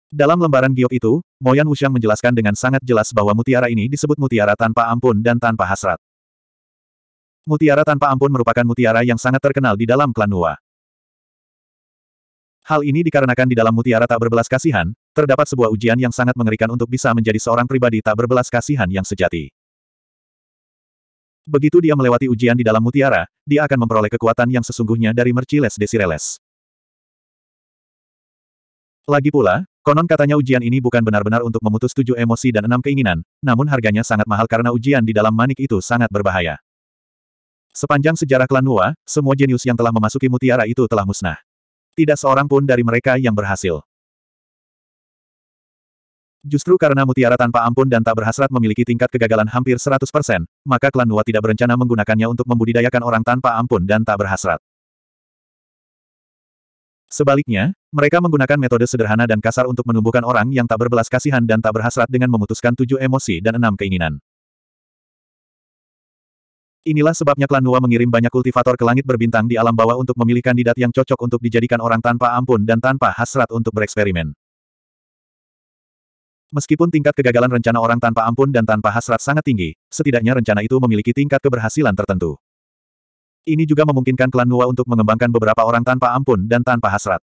Speaker 1: Dalam lembaran giok itu, Moyan Wushang menjelaskan dengan sangat jelas bahwa mutiara ini disebut mutiara tanpa ampun dan tanpa hasrat. Mutiara tanpa ampun merupakan mutiara yang sangat terkenal di dalam klan Nua. Hal ini dikarenakan di dalam mutiara tak berbelas kasihan, terdapat sebuah ujian yang sangat mengerikan untuk bisa menjadi seorang pribadi tak berbelas kasihan yang sejati. Begitu dia melewati ujian di dalam mutiara, dia akan memperoleh kekuatan yang sesungguhnya dari Merciles Desireles. Lagi pula, Konon katanya ujian ini bukan benar-benar untuk memutus tujuh emosi dan enam keinginan, namun harganya sangat mahal karena ujian di dalam manik itu sangat berbahaya. Sepanjang sejarah klan Nua, semua jenius yang telah memasuki mutiara itu telah musnah. Tidak seorang pun dari mereka yang berhasil. Justru karena mutiara tanpa ampun dan tak berhasrat memiliki tingkat kegagalan hampir 100%, maka klan Nua tidak berencana menggunakannya untuk membudidayakan orang tanpa ampun dan tak berhasrat. Sebaliknya, mereka menggunakan metode sederhana dan kasar untuk menumbuhkan orang yang tak berbelas kasihan dan tak berhasrat dengan memutuskan tujuh emosi dan enam keinginan. Inilah sebabnya klan Nua mengirim banyak kultivator ke langit berbintang di alam bawah untuk memilih kandidat yang cocok untuk dijadikan orang tanpa ampun dan tanpa hasrat untuk bereksperimen. Meskipun tingkat kegagalan rencana orang tanpa ampun dan tanpa hasrat sangat tinggi, setidaknya rencana itu memiliki tingkat keberhasilan tertentu. Ini juga memungkinkan klan Nua untuk mengembangkan beberapa orang tanpa ampun dan tanpa hasrat.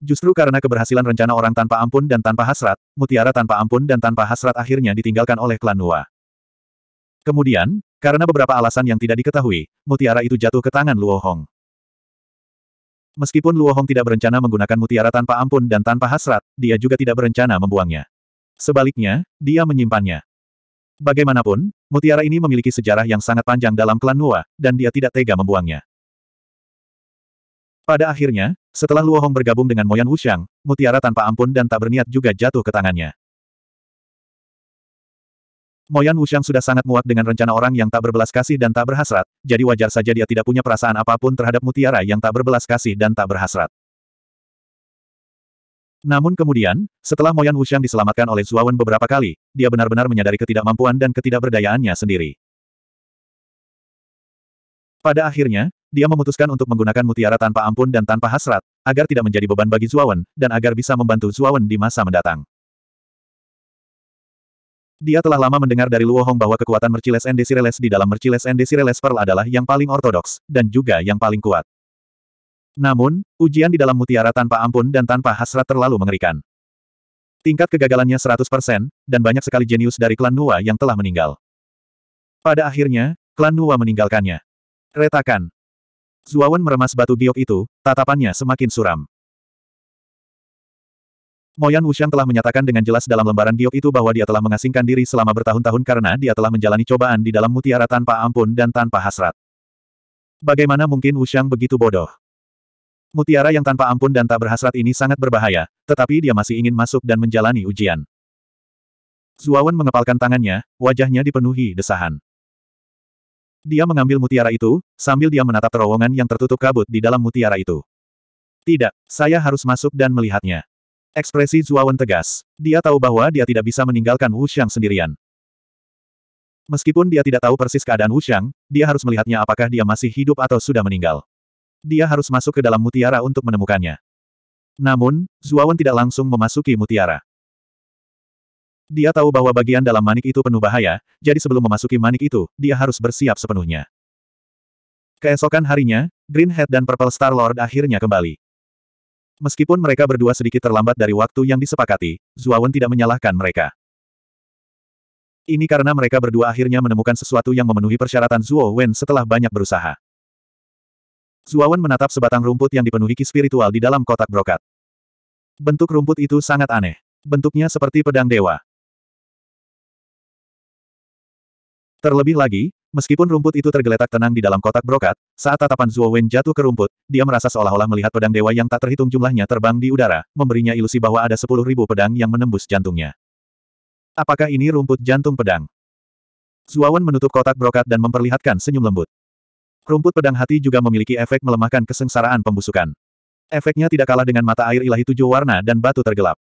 Speaker 1: Justru karena keberhasilan rencana orang tanpa ampun dan tanpa hasrat, mutiara tanpa ampun dan tanpa hasrat akhirnya ditinggalkan oleh klan Nua. Kemudian, karena beberapa alasan yang tidak diketahui, mutiara itu jatuh ke tangan Luo Hong. Meskipun Luo Hong tidak berencana menggunakan mutiara tanpa ampun dan tanpa hasrat, dia juga tidak berencana membuangnya. Sebaliknya, dia menyimpannya. Bagaimanapun, mutiara ini memiliki sejarah yang sangat panjang dalam klan Nuwa, dan dia tidak tega membuangnya. Pada akhirnya, setelah Luo Hong bergabung dengan Moyan Wuxiang, mutiara tanpa ampun dan tak berniat juga jatuh ke tangannya. Moyan Wuxiang sudah sangat muak dengan rencana orang yang tak berbelas kasih dan tak berhasrat, jadi wajar saja dia tidak punya perasaan apapun terhadap mutiara yang tak berbelas kasih dan tak berhasrat. Namun kemudian, setelah Moyan Wuxiang diselamatkan oleh Zuawan beberapa kali, dia benar-benar menyadari ketidakmampuan dan ketidakberdayaannya sendiri. Pada akhirnya, dia memutuskan untuk menggunakan mutiara tanpa ampun dan tanpa hasrat, agar tidak menjadi beban bagi Zuawan, dan agar bisa membantu Zuawan di masa mendatang. Dia telah lama mendengar dari Luo Hong bahwa kekuatan Merciless and Desireless di dalam Merciless and Desireless Pearl adalah yang paling ortodoks, dan juga yang paling kuat. Namun, ujian di dalam mutiara tanpa ampun dan tanpa hasrat terlalu mengerikan. Tingkat kegagalannya 100%, dan banyak sekali jenius dari klan Nuwa yang telah meninggal. Pada akhirnya, klan Nuwa meninggalkannya. Retakan. Zuawan meremas batu giok itu, tatapannya semakin suram. Moyan Wushang telah menyatakan dengan jelas dalam lembaran giok itu bahwa dia telah mengasingkan diri selama bertahun-tahun karena dia telah menjalani cobaan di dalam mutiara tanpa ampun dan tanpa hasrat. Bagaimana mungkin Wushang begitu bodoh? Mutiara yang tanpa ampun dan tak berhasrat ini sangat berbahaya, tetapi dia masih ingin masuk dan menjalani ujian. Zuawan mengepalkan tangannya, wajahnya dipenuhi desahan. Dia mengambil mutiara itu, sambil dia menatap terowongan yang tertutup kabut di dalam mutiara itu. Tidak, saya harus masuk dan melihatnya. Ekspresi Zuawan tegas. Dia tahu bahwa dia tidak bisa meninggalkan Wuxiang sendirian. Meskipun dia tidak tahu persis keadaan Wuxiang, dia harus melihatnya apakah dia masih hidup atau sudah meninggal. Dia harus masuk ke dalam mutiara untuk menemukannya. Namun, Zuawan tidak langsung memasuki mutiara. Dia tahu bahwa bagian dalam manik itu penuh bahaya, jadi sebelum memasuki manik itu, dia harus bersiap sepenuhnya. Keesokan harinya, Green Hat dan Purple Star Lord akhirnya kembali. Meskipun mereka berdua sedikit terlambat dari waktu yang disepakati, Zuawan tidak menyalahkan mereka. Ini karena mereka berdua akhirnya menemukan sesuatu yang memenuhi persyaratan Zuo Wen setelah banyak berusaha. Zuawan menatap sebatang rumput yang dipenuhi ki spiritual di dalam kotak brokat. Bentuk rumput itu sangat aneh. Bentuknya seperti pedang dewa. Terlebih lagi, meskipun rumput itu tergeletak tenang di dalam kotak brokat, saat tatapan Zuo jatuh ke rumput, dia merasa seolah-olah melihat pedang dewa yang tak terhitung jumlahnya terbang di udara, memberinya ilusi bahwa ada sepuluh ribu pedang yang menembus jantungnya. Apakah ini rumput jantung pedang? Zuawan menutup kotak brokat dan memperlihatkan senyum lembut. Rumput pedang hati juga memiliki efek melemahkan kesengsaraan pembusukan. Efeknya tidak kalah dengan mata air ilahi tujuh warna dan batu tergelap.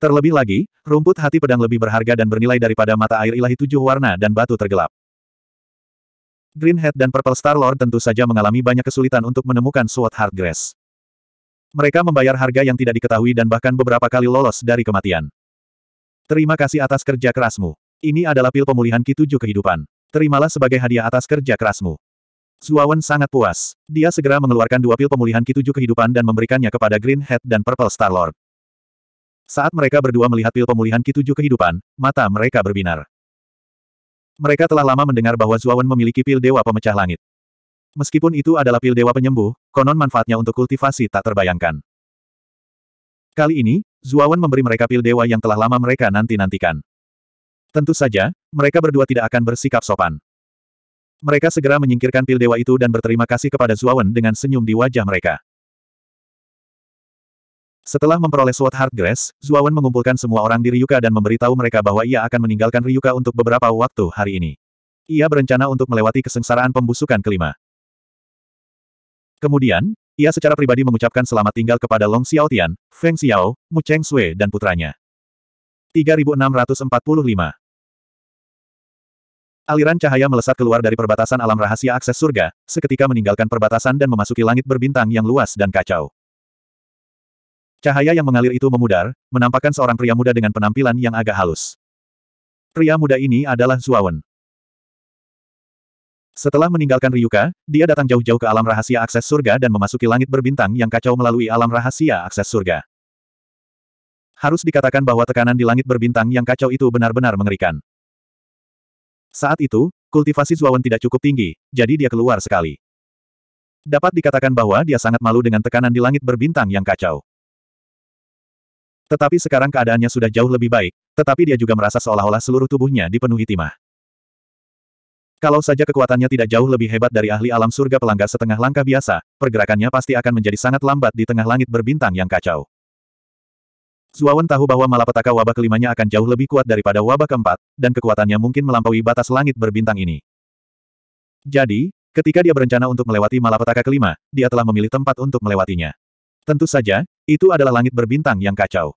Speaker 1: Terlebih lagi, rumput hati pedang lebih berharga dan bernilai daripada mata air ilahi tujuh warna dan batu tergelap. Greenhead dan Purple Star Lord tentu saja mengalami banyak kesulitan untuk menemukan Sword Grass. Mereka membayar harga yang tidak diketahui dan bahkan beberapa kali lolos dari kematian. Terima kasih atas kerja kerasmu. Ini adalah pil pemulihan Ki 7 Kehidupan. Terimalah sebagai hadiah atas kerja kerasmu. Zuawan sangat puas. Dia segera mengeluarkan dua pil pemulihan Kituju kehidupan dan memberikannya kepada Green Head dan Purple Star Lord. Saat mereka berdua melihat pil pemulihan Kituju kehidupan, mata mereka berbinar. Mereka telah lama mendengar bahwa Zuawan memiliki pil dewa pemecah langit. Meskipun itu adalah pil dewa penyembuh, konon manfaatnya untuk kultivasi tak terbayangkan. Kali ini, Zuawan memberi mereka pil dewa yang telah lama mereka nanti-nantikan. Tentu saja, mereka berdua tidak akan bersikap sopan. Mereka segera menyingkirkan pil dewa itu dan berterima kasih kepada Zuawan dengan senyum di wajah mereka. Setelah memperoleh Sword Heart Grace, Zuawan mengumpulkan semua orang di Ryuka dan memberitahu mereka bahwa ia akan meninggalkan Ryuka untuk beberapa waktu hari ini. Ia berencana untuk melewati kesengsaraan pembusukan kelima. Kemudian, ia secara pribadi mengucapkan selamat tinggal kepada Long Xiaotian, Feng Xiao, Mu Cheng Sui dan putranya. 3645. Aliran cahaya melesat keluar dari perbatasan alam rahasia akses surga, seketika meninggalkan perbatasan dan memasuki langit berbintang yang luas dan kacau. Cahaya yang mengalir itu memudar, menampakkan seorang pria muda dengan penampilan yang agak halus. Pria muda ini adalah Zuawan. Setelah meninggalkan Ryuka, dia datang jauh-jauh ke alam rahasia akses surga dan memasuki langit berbintang yang kacau melalui alam rahasia akses surga. Harus dikatakan bahwa tekanan di langit berbintang yang kacau itu benar-benar mengerikan. Saat itu, kultivasi Zuawan tidak cukup tinggi, jadi dia keluar sekali. Dapat dikatakan bahwa dia sangat malu dengan tekanan di langit berbintang yang kacau. Tetapi sekarang keadaannya sudah jauh lebih baik, tetapi dia juga merasa seolah-olah seluruh tubuhnya dipenuhi timah. Kalau saja kekuatannya tidak jauh lebih hebat dari ahli alam surga pelanggar setengah langkah biasa, pergerakannya pasti akan menjadi sangat lambat di tengah langit berbintang yang kacau. Zuawan tahu bahwa malapetaka wabah kelimanya akan jauh lebih kuat daripada wabah keempat, dan kekuatannya mungkin melampaui batas langit berbintang ini. Jadi, ketika dia berencana untuk melewati malapetaka kelima, dia telah memilih tempat untuk melewatinya. Tentu saja, itu adalah langit berbintang yang kacau.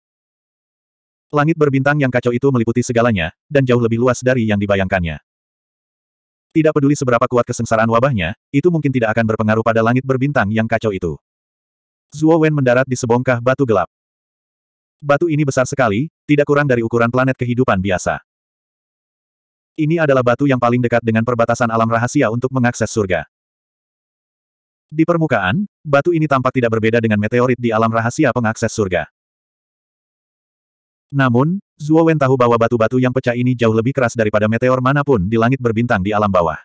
Speaker 1: Langit berbintang yang kacau itu meliputi segalanya, dan jauh lebih luas dari yang dibayangkannya. Tidak peduli seberapa kuat kesengsaraan wabahnya, itu mungkin tidak akan berpengaruh pada langit berbintang yang kacau itu. Zuo Wen mendarat di sebongkah batu gelap. Batu ini besar sekali, tidak kurang dari ukuran planet kehidupan biasa. Ini adalah batu yang paling dekat dengan perbatasan alam rahasia untuk mengakses surga. Di permukaan, batu ini tampak tidak berbeda dengan meteorit di alam rahasia pengakses surga. Namun, Zuo Wen tahu bahwa batu-batu yang pecah ini jauh lebih keras daripada meteor manapun di langit berbintang di alam bawah.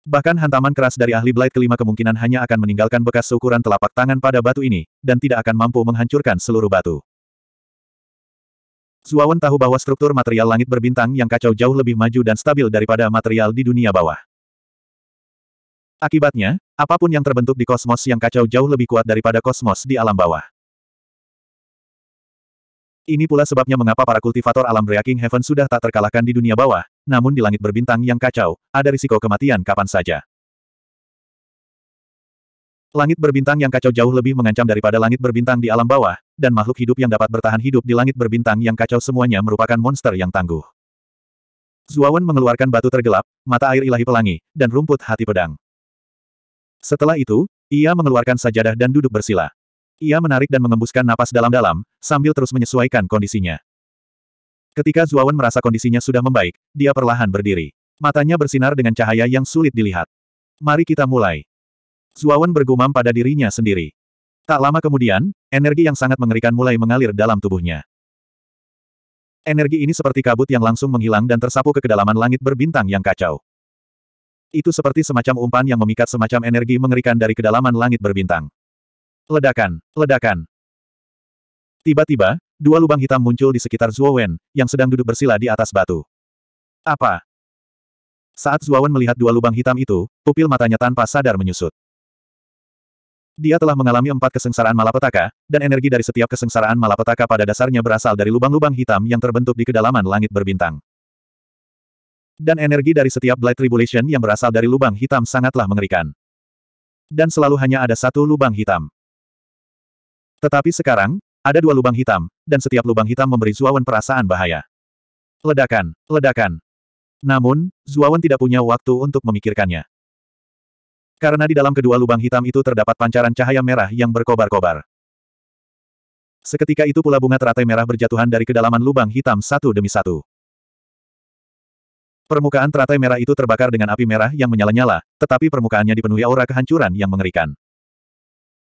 Speaker 1: Bahkan hantaman keras dari ahli Blade kelima kemungkinan hanya akan meninggalkan bekas seukuran telapak tangan pada batu ini, dan tidak akan mampu menghancurkan seluruh batu. Zuawan tahu bahwa struktur material langit berbintang yang kacau jauh lebih maju dan stabil daripada material di dunia bawah. Akibatnya, apapun yang terbentuk di kosmos yang kacau jauh lebih kuat daripada kosmos di alam bawah. Ini pula sebabnya mengapa para kultivator alam Breaking Heaven sudah tak terkalahkan di dunia bawah, namun di langit berbintang yang kacau, ada risiko kematian kapan saja. Langit berbintang yang kacau jauh lebih mengancam daripada langit berbintang di alam bawah, dan makhluk hidup yang dapat bertahan hidup di langit berbintang yang kacau semuanya merupakan monster yang tangguh. Zuawan mengeluarkan batu tergelap, mata air ilahi pelangi, dan rumput hati pedang. Setelah itu, ia mengeluarkan sajadah dan duduk bersila. Ia menarik dan mengembuskan napas dalam-dalam, sambil terus menyesuaikan kondisinya. Ketika Zuawan merasa kondisinya sudah membaik, dia perlahan berdiri. Matanya bersinar dengan cahaya yang sulit dilihat. Mari kita mulai. Zuawan bergumam pada dirinya sendiri. Tak lama kemudian, energi yang sangat mengerikan mulai mengalir dalam tubuhnya. Energi ini seperti kabut yang langsung menghilang dan tersapu ke kedalaman langit berbintang yang kacau. Itu seperti semacam umpan yang memikat semacam energi mengerikan dari kedalaman langit berbintang. Ledakan, ledakan. Tiba-tiba, dua lubang hitam muncul di sekitar Wen, yang sedang duduk bersila di atas batu. Apa? Saat Wen melihat dua lubang hitam itu, pupil matanya tanpa sadar menyusut. Dia telah mengalami empat kesengsaraan malapetaka, dan energi dari setiap kesengsaraan malapetaka pada dasarnya berasal dari lubang-lubang hitam yang terbentuk di kedalaman langit berbintang. Dan energi dari setiap Blight Tribulation yang berasal dari lubang hitam sangatlah mengerikan. Dan selalu hanya ada satu lubang hitam. Tetapi sekarang, ada dua lubang hitam, dan setiap lubang hitam memberi Zuawan perasaan bahaya. Ledakan, ledakan. Namun, Zuawan tidak punya waktu untuk memikirkannya. Karena di dalam kedua lubang hitam itu terdapat pancaran cahaya merah yang berkobar-kobar. Seketika itu pula bunga teratai merah berjatuhan dari kedalaman lubang hitam satu demi satu. Permukaan teratai merah itu terbakar dengan api merah yang menyala-nyala, tetapi permukaannya dipenuhi aura kehancuran yang mengerikan.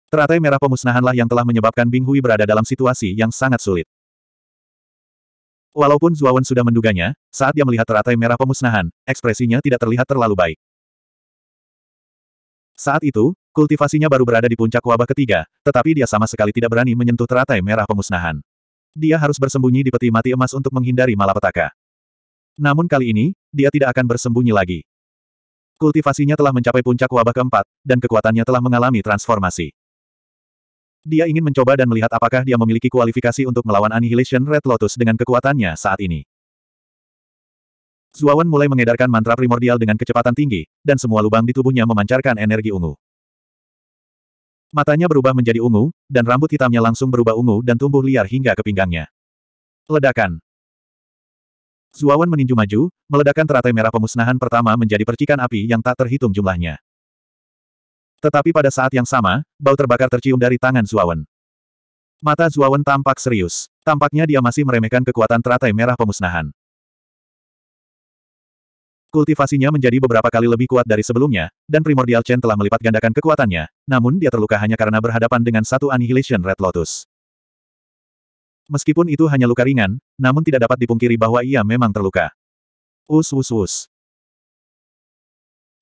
Speaker 1: Teratai merah pemusnahanlah yang telah menyebabkan Bing Hui berada dalam situasi yang sangat sulit. Walaupun Zuawan sudah menduganya, saat dia melihat teratai merah pemusnahan, ekspresinya tidak terlihat terlalu baik. Saat itu, kultivasinya baru berada di puncak wabah ketiga, tetapi dia sama sekali tidak berani menyentuh teratai merah pemusnahan. Dia harus bersembunyi di peti mati emas untuk menghindari malapetaka. Namun kali ini, dia tidak akan bersembunyi lagi. Kultivasinya telah mencapai puncak wabah keempat, dan kekuatannya telah mengalami transformasi. Dia ingin mencoba dan melihat apakah dia memiliki kualifikasi untuk melawan Annihilation Red Lotus dengan kekuatannya saat ini. Zuawan mulai mengedarkan mantra primordial dengan kecepatan tinggi, dan semua lubang di tubuhnya memancarkan energi ungu. Matanya berubah menjadi ungu, dan rambut hitamnya langsung berubah ungu dan tumbuh liar hingga ke pinggangnya. Ledakan. Zuawan meninju maju, meledakan teratai merah pemusnahan pertama menjadi percikan api yang tak terhitung jumlahnya. Tetapi pada saat yang sama, bau terbakar tercium dari tangan Zuawan. Mata Zuawan tampak serius. Tampaknya dia masih meremehkan kekuatan teratai merah pemusnahan. Kultivasinya menjadi beberapa kali lebih kuat dari sebelumnya, dan Primordial Chen telah melipat gandakan kekuatannya, namun dia terluka hanya karena berhadapan dengan satu Annihilation Red Lotus. Meskipun itu hanya luka ringan, namun tidak dapat dipungkiri bahwa ia memang terluka. Us us us.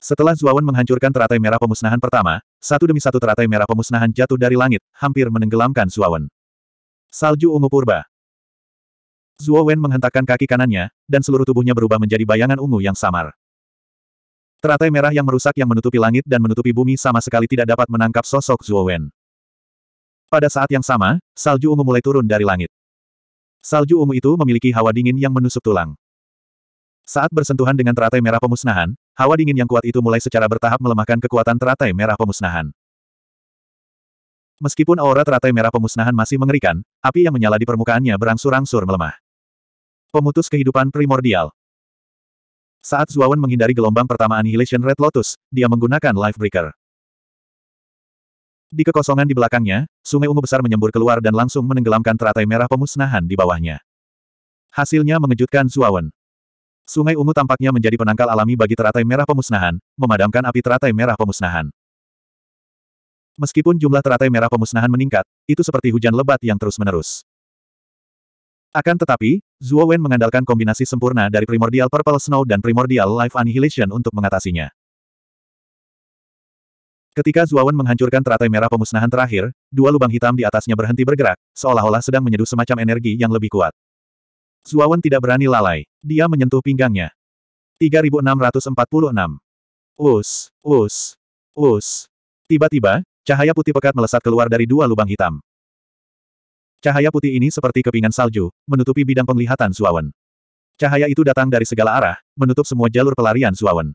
Speaker 1: Setelah Zuawan menghancurkan teratai merah pemusnahan pertama, satu demi satu teratai merah pemusnahan jatuh dari langit, hampir menenggelamkan Zuawan. Salju ungu purba. Zuo menghentakkan kaki kanannya, dan seluruh tubuhnya berubah menjadi bayangan ungu yang samar. Teratai merah yang merusak yang menutupi langit dan menutupi bumi sama sekali tidak dapat menangkap sosok Zuo Pada saat yang sama, salju ungu mulai turun dari langit. Salju ungu itu memiliki hawa dingin yang menusuk tulang. Saat bersentuhan dengan teratai merah pemusnahan, Hawa dingin yang kuat itu mulai secara bertahap melemahkan kekuatan teratai merah pemusnahan. Meskipun aura teratai merah pemusnahan masih mengerikan, api yang menyala di permukaannya berangsur-angsur melemah. Pemutus kehidupan primordial. Saat Zuawan menghindari gelombang pertama Annihilation Red Lotus, dia menggunakan Life Breaker. Di kekosongan di belakangnya, sungai ungu besar menyembur keluar dan langsung menenggelamkan teratai merah pemusnahan di bawahnya. Hasilnya mengejutkan Zuawan. Sungai ungu tampaknya menjadi penangkal alami bagi teratai merah pemusnahan, memadamkan api teratai merah pemusnahan. Meskipun jumlah teratai merah pemusnahan meningkat, itu seperti hujan lebat yang terus-menerus. Akan tetapi, Zhuo Wen mengandalkan kombinasi sempurna dari Primordial Purple Snow dan Primordial Life Annihilation untuk mengatasinya. Ketika Zhuo Wen menghancurkan teratai merah pemusnahan terakhir, dua lubang hitam di atasnya berhenti bergerak, seolah-olah sedang menyeduh semacam energi yang lebih kuat. Zuawan tidak berani lalai. Dia menyentuh pinggangnya. 3646. Us, us, us. Tiba-tiba, cahaya putih pekat melesat keluar dari dua lubang hitam. Cahaya putih ini seperti kepingan salju, menutupi bidang penglihatan Zuawan. Cahaya itu datang dari segala arah, menutup semua jalur pelarian Zuawan.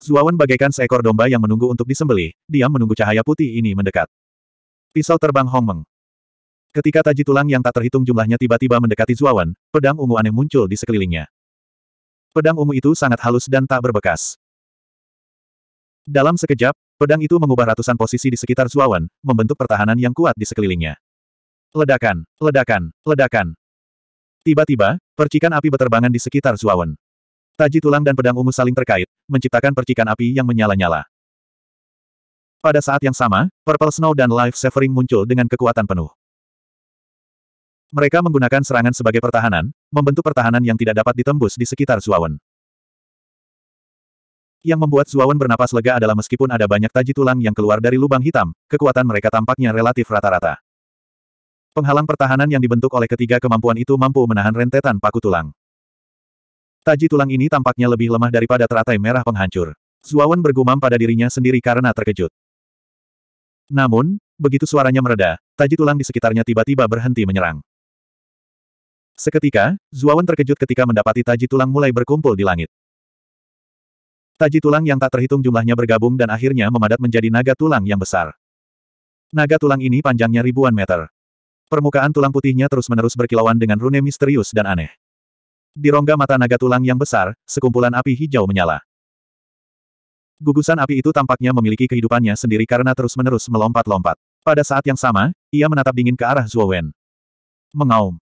Speaker 1: Zuawan bagaikan seekor domba yang menunggu untuk disembelih, diam menunggu cahaya putih ini mendekat. Pisau terbang Hong Meng. Ketika taji tulang yang tak terhitung jumlahnya tiba-tiba mendekati Zuawan, pedang ungu aneh muncul di sekelilingnya. Pedang ungu itu sangat halus dan tak berbekas. Dalam sekejap, pedang itu mengubah ratusan posisi di sekitar Zuawan, membentuk pertahanan yang kuat di sekelilingnya. Ledakan, ledakan, ledakan. Tiba-tiba, percikan api berterbangan di sekitar Zuawan. Taji tulang dan pedang ungu saling terkait, menciptakan percikan api yang menyala-nyala. Pada saat yang sama, Purple Snow dan Life Severing muncul dengan kekuatan penuh. Mereka menggunakan serangan sebagai pertahanan, membentuk pertahanan yang tidak dapat ditembus di sekitar Zuawan. Yang membuat Zuawan bernapas lega adalah meskipun ada banyak taji tulang yang keluar dari lubang hitam, kekuatan mereka tampaknya relatif rata-rata. Penghalang pertahanan yang dibentuk oleh ketiga kemampuan itu mampu menahan rentetan paku tulang. Taji tulang ini tampaknya lebih lemah daripada teratai merah penghancur. Zuawan bergumam pada dirinya sendiri karena terkejut. Namun, begitu suaranya mereda, taji tulang di sekitarnya tiba-tiba berhenti menyerang. Seketika, Zuawan terkejut ketika mendapati taji tulang mulai berkumpul di langit. Taji tulang yang tak terhitung jumlahnya bergabung dan akhirnya memadat menjadi naga tulang yang besar. Naga tulang ini panjangnya ribuan meter. Permukaan tulang putihnya terus-menerus berkilauan dengan rune misterius dan aneh. Di rongga mata naga tulang yang besar, sekumpulan api hijau menyala. Gugusan api itu tampaknya memiliki kehidupannya sendiri karena terus-menerus melompat-lompat. Pada saat yang sama, ia menatap dingin ke arah Zuowen. Mengaum.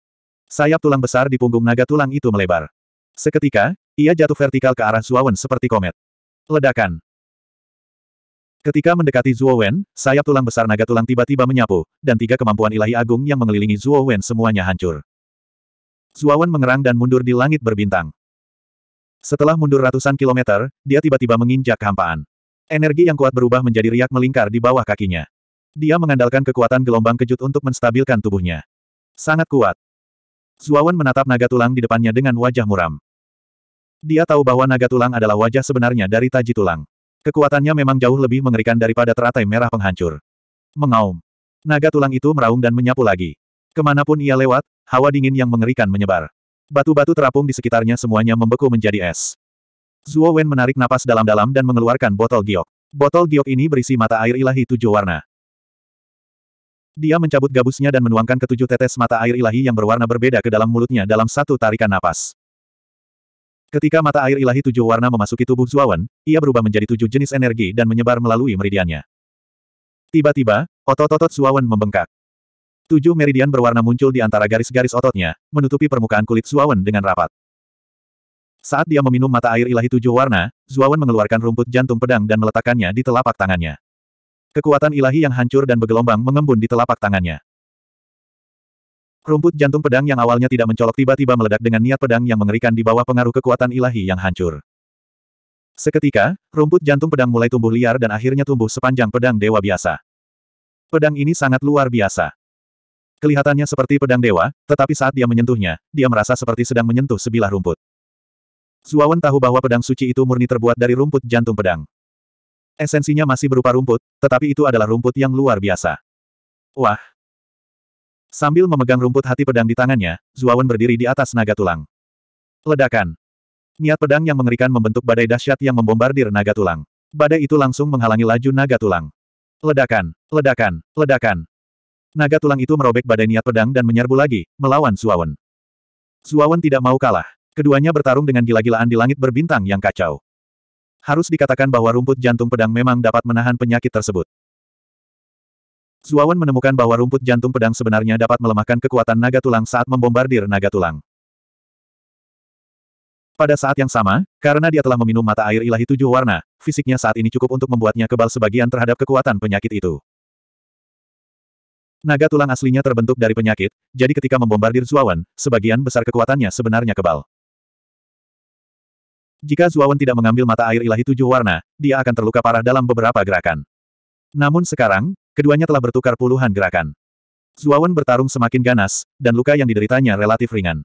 Speaker 1: Sayap tulang besar di punggung naga tulang itu melebar. Seketika, ia jatuh vertikal ke arah Zuowen seperti komet. Ledakan. Ketika mendekati Zuowen, sayap tulang besar naga tulang tiba-tiba menyapu, dan tiga kemampuan ilahi agung yang mengelilingi Zuowen semuanya hancur. Zuowen mengerang dan mundur di langit berbintang. Setelah mundur ratusan kilometer, dia tiba-tiba menginjak kehampaan. Energi yang kuat berubah menjadi riak melingkar di bawah kakinya. Dia mengandalkan kekuatan gelombang kejut untuk menstabilkan tubuhnya. Sangat kuat. Suawan menatap naga tulang di depannya dengan wajah muram. Dia tahu bahwa naga tulang adalah wajah sebenarnya dari taji tulang. Kekuatannya memang jauh lebih mengerikan daripada teratai merah penghancur. Mengaum. Naga tulang itu meraung dan menyapu lagi. Kemanapun ia lewat, hawa dingin yang mengerikan menyebar. Batu-batu terapung di sekitarnya semuanya membeku menjadi es. Zuo Wen menarik napas dalam-dalam dan mengeluarkan botol giok. Botol giok ini berisi mata air ilahi tujuh warna. Dia mencabut gabusnya dan menuangkan ketujuh tetes mata air ilahi yang berwarna berbeda ke dalam mulutnya dalam satu tarikan napas. Ketika mata air ilahi tujuh warna memasuki tubuh Zuawan, ia berubah menjadi tujuh jenis energi dan menyebar melalui meridiannya. Tiba-tiba, otot-otot Zuawan membengkak. Tujuh meridian berwarna muncul di antara garis-garis ototnya, menutupi permukaan kulit Zuawan dengan rapat. Saat dia meminum mata air ilahi tujuh warna, Zuawan mengeluarkan rumput jantung pedang dan meletakkannya di telapak tangannya. Kekuatan ilahi yang hancur dan bergelombang mengembun di telapak tangannya. Rumput jantung pedang yang awalnya tidak mencolok tiba-tiba meledak dengan niat pedang yang mengerikan di bawah pengaruh kekuatan ilahi yang hancur. Seketika, rumput jantung pedang mulai tumbuh liar dan akhirnya tumbuh sepanjang pedang dewa biasa. Pedang ini sangat luar biasa. Kelihatannya seperti pedang dewa, tetapi saat dia menyentuhnya, dia merasa seperti sedang menyentuh sebilah rumput. Zuawan tahu bahwa pedang suci itu murni terbuat dari rumput jantung pedang. Esensinya masih berupa rumput, tetapi itu adalah rumput yang luar biasa. Wah! Sambil memegang rumput hati pedang di tangannya, Zuawan berdiri di atas naga tulang. Ledakan! Niat pedang yang mengerikan membentuk badai dahsyat yang membombardir naga tulang. Badai itu langsung menghalangi laju naga tulang. Ledakan! Ledakan! Ledakan! Naga tulang itu merobek badai niat pedang dan menyerbu lagi, melawan Zuawan. Zuawan tidak mau kalah. Keduanya bertarung dengan gila-gilaan di langit berbintang yang kacau. Harus dikatakan bahwa rumput jantung pedang memang dapat menahan penyakit tersebut. Zuawan menemukan bahwa rumput jantung pedang sebenarnya dapat melemahkan kekuatan naga tulang saat membombardir naga tulang. Pada saat yang sama, karena dia telah meminum mata air ilahi tujuh warna, fisiknya saat ini cukup untuk membuatnya kebal sebagian terhadap kekuatan penyakit itu. Naga tulang aslinya terbentuk dari penyakit, jadi ketika membombardir Zuawan, sebagian besar kekuatannya sebenarnya kebal. Jika Zuawan tidak mengambil mata air ilahi tujuh warna, dia akan terluka parah dalam beberapa gerakan. Namun sekarang, keduanya telah bertukar puluhan gerakan. Zuawan bertarung semakin ganas, dan luka yang dideritanya relatif ringan.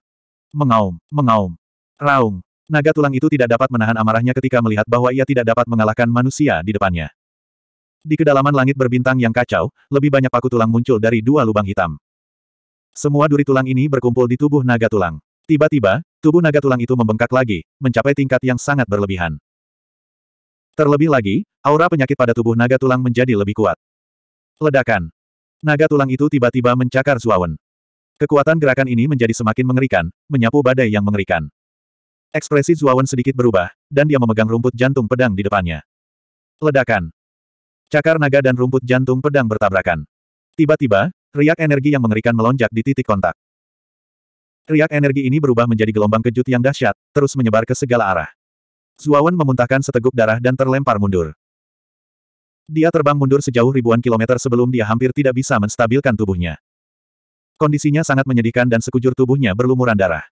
Speaker 1: Mengaum, mengaum, raung. Naga tulang itu tidak dapat menahan amarahnya ketika melihat bahwa ia tidak dapat mengalahkan manusia di depannya. Di kedalaman langit berbintang yang kacau, lebih banyak paku tulang muncul dari dua lubang hitam. Semua duri tulang ini berkumpul di tubuh naga tulang. Tiba-tiba, tubuh naga tulang itu membengkak lagi, mencapai tingkat yang sangat berlebihan. Terlebih lagi, aura penyakit pada tubuh naga tulang menjadi lebih kuat. Ledakan. Naga tulang itu tiba-tiba mencakar Zuawan. Kekuatan gerakan ini menjadi semakin mengerikan, menyapu badai yang mengerikan. Ekspresi Zuawan sedikit berubah, dan dia memegang rumput jantung pedang di depannya. Ledakan. Cakar naga dan rumput jantung pedang bertabrakan. Tiba-tiba, riak energi yang mengerikan melonjak di titik kontak. Riak energi ini berubah menjadi gelombang kejut yang dahsyat, terus menyebar ke segala arah. Zuawan memuntahkan seteguk darah dan terlempar mundur. Dia terbang mundur sejauh ribuan kilometer sebelum dia hampir tidak bisa menstabilkan tubuhnya. Kondisinya sangat menyedihkan dan sekujur tubuhnya berlumuran darah.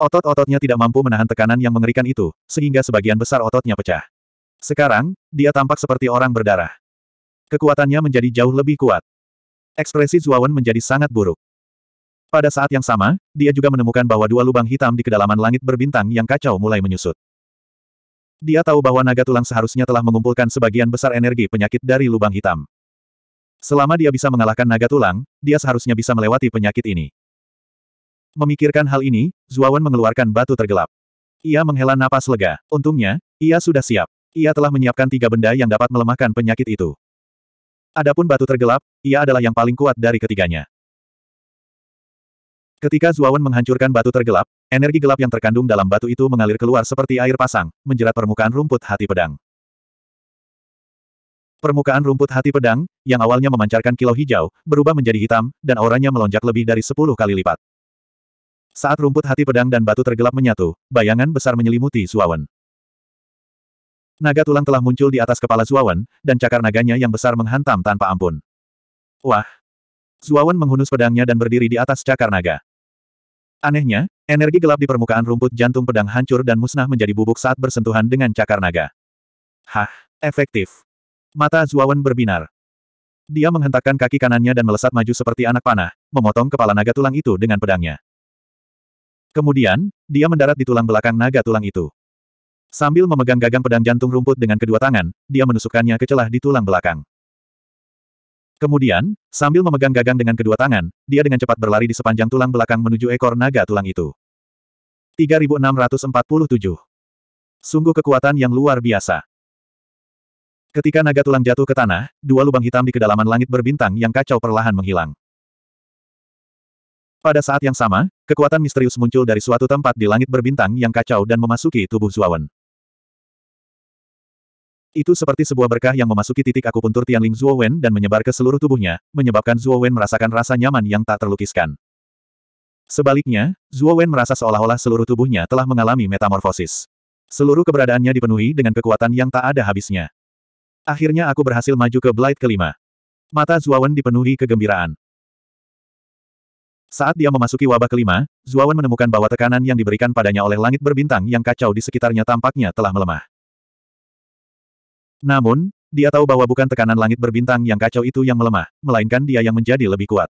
Speaker 1: Otot-ototnya tidak mampu menahan tekanan yang mengerikan itu, sehingga sebagian besar ototnya pecah. Sekarang, dia tampak seperti orang berdarah. Kekuatannya menjadi jauh lebih kuat. Ekspresi Zuawan menjadi sangat buruk. Pada saat yang sama, dia juga menemukan bahwa dua lubang hitam di kedalaman langit berbintang yang kacau mulai menyusut. Dia tahu bahwa naga tulang seharusnya telah mengumpulkan sebagian besar energi penyakit dari lubang hitam. Selama dia bisa mengalahkan naga tulang, dia seharusnya bisa melewati penyakit ini. Memikirkan hal ini, Zuawan mengeluarkan batu tergelap. Ia menghela napas lega. Untungnya, ia sudah siap. Ia telah menyiapkan tiga benda yang dapat melemahkan penyakit itu. Adapun batu tergelap, ia adalah yang paling kuat dari ketiganya. Ketika Zuawan menghancurkan batu tergelap, energi gelap yang terkandung dalam batu itu mengalir keluar seperti air pasang, menjerat permukaan rumput hati pedang. Permukaan rumput hati pedang, yang awalnya memancarkan kilau hijau, berubah menjadi hitam, dan auranya melonjak lebih dari sepuluh kali lipat. Saat rumput hati pedang dan batu tergelap menyatu, bayangan besar menyelimuti Zuawan. Naga tulang telah muncul di atas kepala Zuawan, dan cakar naganya yang besar menghantam tanpa ampun. Wah! Zuawan menghunus pedangnya dan berdiri di atas cakar naga. Anehnya, energi gelap di permukaan rumput jantung pedang hancur dan musnah menjadi bubuk saat bersentuhan dengan cakar naga. Hah, efektif. Mata Zuawan berbinar. Dia menghentakkan kaki kanannya dan melesat maju seperti anak panah, memotong kepala naga tulang itu dengan pedangnya. Kemudian, dia mendarat di tulang belakang naga tulang itu. Sambil memegang gagang pedang jantung rumput dengan kedua tangan, dia menusukkannya ke celah di tulang belakang. Kemudian, sambil memegang gagang dengan kedua tangan, dia dengan cepat berlari di sepanjang tulang belakang menuju ekor naga tulang itu. 3647 Sungguh kekuatan yang luar biasa. Ketika naga tulang jatuh ke tanah, dua lubang hitam di kedalaman langit berbintang yang kacau perlahan menghilang. Pada saat yang sama, kekuatan misterius muncul dari suatu tempat di langit berbintang yang kacau dan memasuki tubuh Zuawan. Itu seperti sebuah berkah yang memasuki titik akupuntur Tianling wen dan menyebar ke seluruh tubuhnya, menyebabkan wen merasakan rasa nyaman yang tak terlukiskan. Sebaliknya, wen merasa seolah-olah seluruh tubuhnya telah mengalami metamorfosis. Seluruh keberadaannya dipenuhi dengan kekuatan yang tak ada habisnya. Akhirnya aku berhasil maju ke Blight kelima. Mata wen dipenuhi kegembiraan. Saat dia memasuki wabah kelima, wen menemukan bahwa tekanan yang diberikan padanya oleh langit berbintang yang kacau di sekitarnya tampaknya telah melemah. Namun, dia tahu bahwa bukan tekanan langit berbintang yang kacau itu yang melemah, melainkan dia yang menjadi lebih kuat.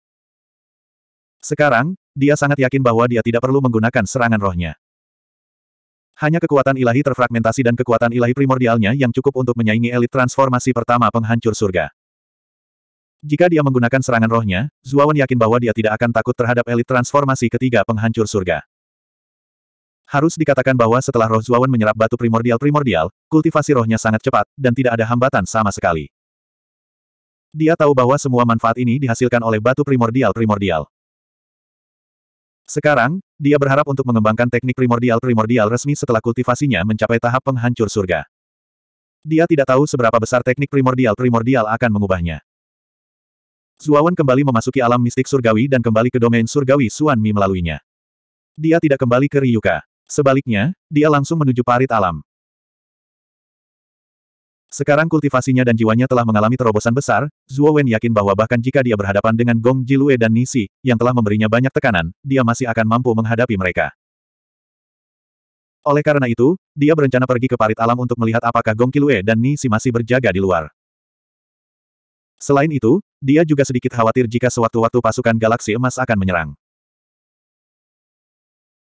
Speaker 1: Sekarang, dia sangat yakin bahwa dia tidak perlu menggunakan serangan rohnya. Hanya kekuatan ilahi terfragmentasi dan kekuatan ilahi primordialnya yang cukup untuk menyaingi elit transformasi pertama penghancur surga. Jika dia menggunakan serangan rohnya, Zuawan yakin bahwa dia tidak akan takut terhadap elit transformasi ketiga penghancur surga. Harus dikatakan bahwa setelah roh Zuawan menyerap batu primordial-primordial, kultivasi rohnya sangat cepat, dan tidak ada hambatan sama sekali. Dia tahu bahwa semua manfaat ini dihasilkan oleh batu primordial-primordial. Sekarang, dia berharap untuk mengembangkan teknik primordial-primordial resmi setelah kultivasinya mencapai tahap penghancur surga. Dia tidak tahu seberapa besar teknik primordial-primordial akan mengubahnya. Zuawan kembali memasuki alam mistik surgawi dan kembali ke domain surgawi Suan Mi melaluinya. Dia tidak kembali ke Ryuka. Sebaliknya, dia langsung menuju parit alam. Sekarang kultivasinya dan jiwanya telah mengalami terobosan besar, Zhuo Wen yakin bahwa bahkan jika dia berhadapan dengan Gong Jilue dan Nisi, yang telah memberinya banyak tekanan, dia masih akan mampu menghadapi mereka. Oleh karena itu, dia berencana pergi ke parit alam untuk melihat apakah Gong Jilue dan Nisi masih berjaga di luar. Selain itu, dia juga sedikit khawatir jika sewaktu-waktu pasukan galaksi emas akan menyerang.